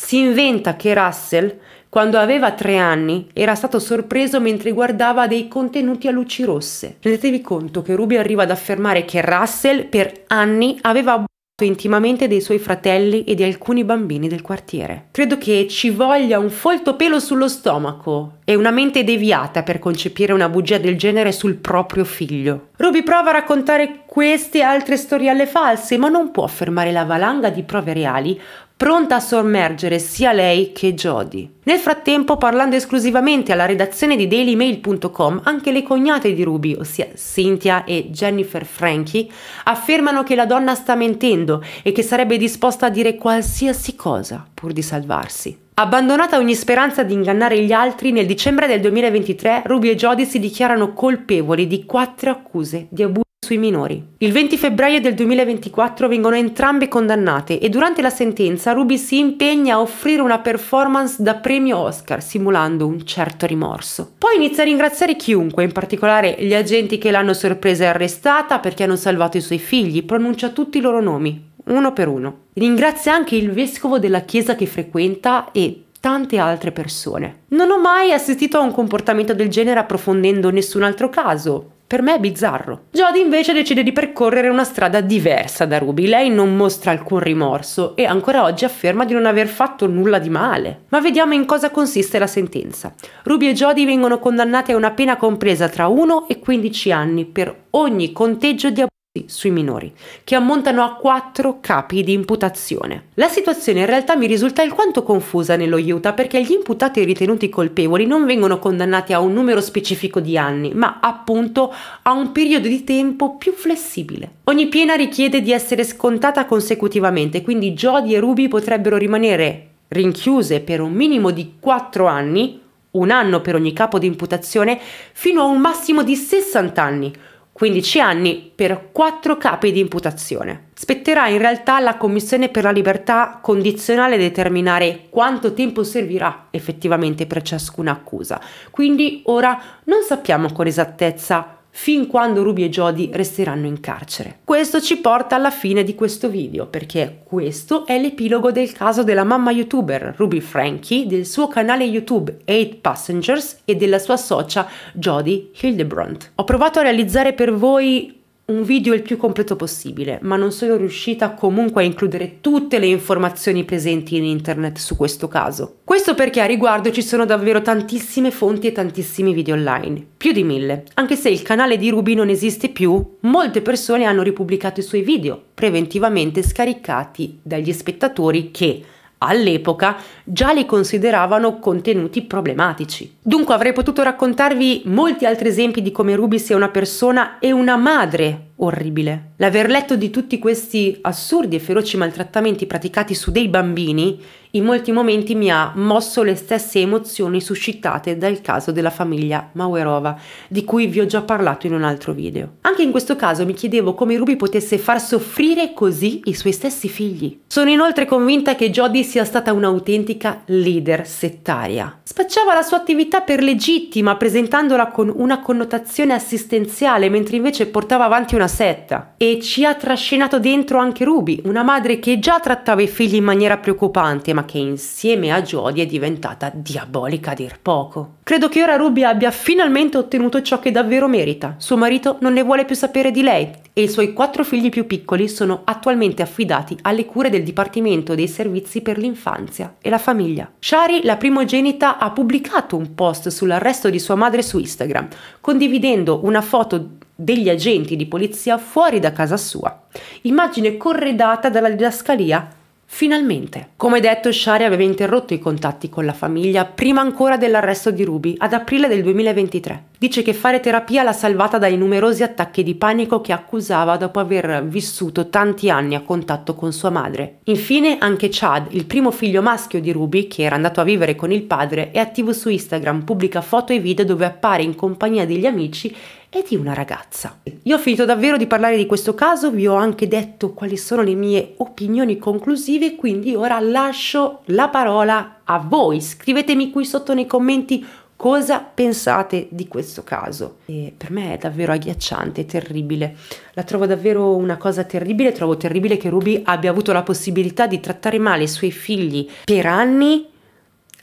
si inventa che Russell, quando aveva tre anni, era stato sorpreso mentre guardava dei contenuti a luci rosse. Rendetevi conto che Ruby arriva ad affermare che Russell per anni aveva abusato intimamente dei suoi fratelli e di alcuni bambini del quartiere. Credo che ci voglia un folto pelo sullo stomaco e una mente deviata per concepire una bugia del genere sul proprio figlio. Ruby prova a raccontare queste e altre storielle false, ma non può fermare la valanga di prove reali pronta a sommergere sia lei che Jodie. Nel frattempo, parlando esclusivamente alla redazione di dailymail.com, anche le cognate di Ruby, ossia Cynthia e Jennifer Frankie, affermano che la donna sta mentendo e che sarebbe disposta a dire qualsiasi cosa pur di salvarsi. Abbandonata ogni speranza di ingannare gli altri, nel dicembre del 2023 Ruby e Jody si dichiarano colpevoli di quattro accuse di abuso sui minori. Il 20 febbraio del 2024 vengono entrambe condannate e durante la sentenza Ruby si impegna a offrire una performance da premio Oscar simulando un certo rimorso. Poi inizia a ringraziare chiunque, in particolare gli agenti che l'hanno sorpresa e arrestata perché hanno salvato i suoi figli, pronuncia tutti i loro nomi uno per uno. Ringrazia anche il vescovo della chiesa che frequenta e tante altre persone. Non ho mai assistito a un comportamento del genere approfondendo nessun altro caso. Per me è bizzarro. Jodie invece decide di percorrere una strada diversa da Ruby. Lei non mostra alcun rimorso e ancora oggi afferma di non aver fatto nulla di male. Ma vediamo in cosa consiste la sentenza. Ruby e Jodie vengono condannate a una pena compresa tra 1 e 15 anni per ogni conteggio di abuso sui minori, che ammontano a quattro capi di imputazione. La situazione in realtà mi risulta alquanto confusa nello Utah perché gli imputati ritenuti colpevoli non vengono condannati a un numero specifico di anni, ma appunto a un periodo di tempo più flessibile. Ogni pena richiede di essere scontata consecutivamente, quindi Jodie e Ruby potrebbero rimanere rinchiuse per un minimo di quattro anni, un anno per ogni capo di imputazione, fino a un massimo di 60 anni, 15 anni per 4 capi di imputazione. Spetterà in realtà alla Commissione per la Libertà Condizionale determinare quanto tempo servirà effettivamente per ciascuna accusa, quindi ora non sappiamo con esattezza fin quando Ruby e Jody resteranno in carcere. Questo ci porta alla fine di questo video, perché questo è l'epilogo del caso della mamma youtuber Ruby Frankie, del suo canale YouTube 8 Passengers e della sua socia Jody Hildebrandt. Ho provato a realizzare per voi un video il più completo possibile, ma non sono riuscita comunque a includere tutte le informazioni presenti in internet su questo caso. Questo perché a riguardo ci sono davvero tantissime fonti e tantissimi video online, più di mille. Anche se il canale di Ruby non esiste più, molte persone hanno ripubblicato i suoi video, preventivamente scaricati dagli spettatori che all'epoca già li consideravano contenuti problematici. Dunque avrei potuto raccontarvi molti altri esempi di come Ruby sia una persona e una madre orribile. L'aver letto di tutti questi assurdi e feroci maltrattamenti praticati su dei bambini in molti momenti mi ha mosso le stesse emozioni suscitate dal caso della famiglia Mauerova, di cui vi ho già parlato in un altro video. Anche in questo caso mi chiedevo come Ruby potesse far soffrire così i suoi stessi figli. Sono inoltre convinta che Jodie sia stata un'autentica leader settaria. Spacciava la sua attività per legittima, presentandola con una connotazione assistenziale, mentre invece portava avanti una setta. E ci ha trascinato dentro anche Ruby, una madre che già trattava i figli in maniera preoccupante, ma che insieme a Jodie è diventata diabolica a dir poco. Credo che ora Ruby abbia finalmente ottenuto ciò che davvero merita. Suo marito non ne vuole più sapere di lei e i suoi quattro figli più piccoli sono attualmente affidati alle cure del Dipartimento dei Servizi per l'Infanzia e la Famiglia. Shari, la primogenita, ha pubblicato un post sull'arresto di sua madre su Instagram, condividendo una foto degli agenti di polizia fuori da casa sua, immagine corredata dalla didascalia Finalmente. Come detto, Shari aveva interrotto i contatti con la famiglia prima ancora dell'arresto di Ruby, ad aprile del 2023. Dice che fare terapia l'ha salvata dai numerosi attacchi di panico che accusava dopo aver vissuto tanti anni a contatto con sua madre. Infine, anche Chad, il primo figlio maschio di Ruby, che era andato a vivere con il padre, è attivo su Instagram, pubblica foto e video dove appare in compagnia degli amici e di una ragazza. Io ho finito davvero di parlare di questo caso, vi ho anche detto quali sono le mie opinioni conclusive, quindi ora lascio la parola a voi. Scrivetemi qui sotto nei commenti cosa pensate di questo caso. E per me è davvero agghiacciante, terribile. La trovo davvero una cosa terribile, trovo terribile che Ruby abbia avuto la possibilità di trattare male i suoi figli per anni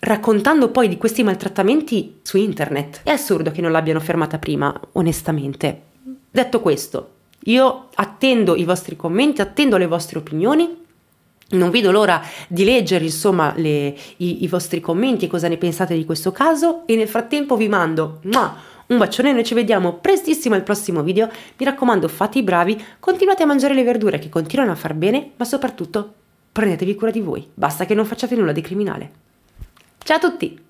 raccontando poi di questi maltrattamenti su internet. È assurdo che non l'abbiano fermata prima, onestamente. Detto questo, io attendo i vostri commenti, attendo le vostre opinioni. Non vedo l'ora di leggere insomma le, i, i, vostri commenti e cosa ne pensate di questo caso e nel frattempo vi mando un bacione, noi ci vediamo prestissimo al prossimo video, mi raccomando fate i bravi, continuate a mangiare le verdure che continuano a far bene ma soprattutto prendetevi cura di voi, basta che non facciate nulla di criminale. Ciao a tutti!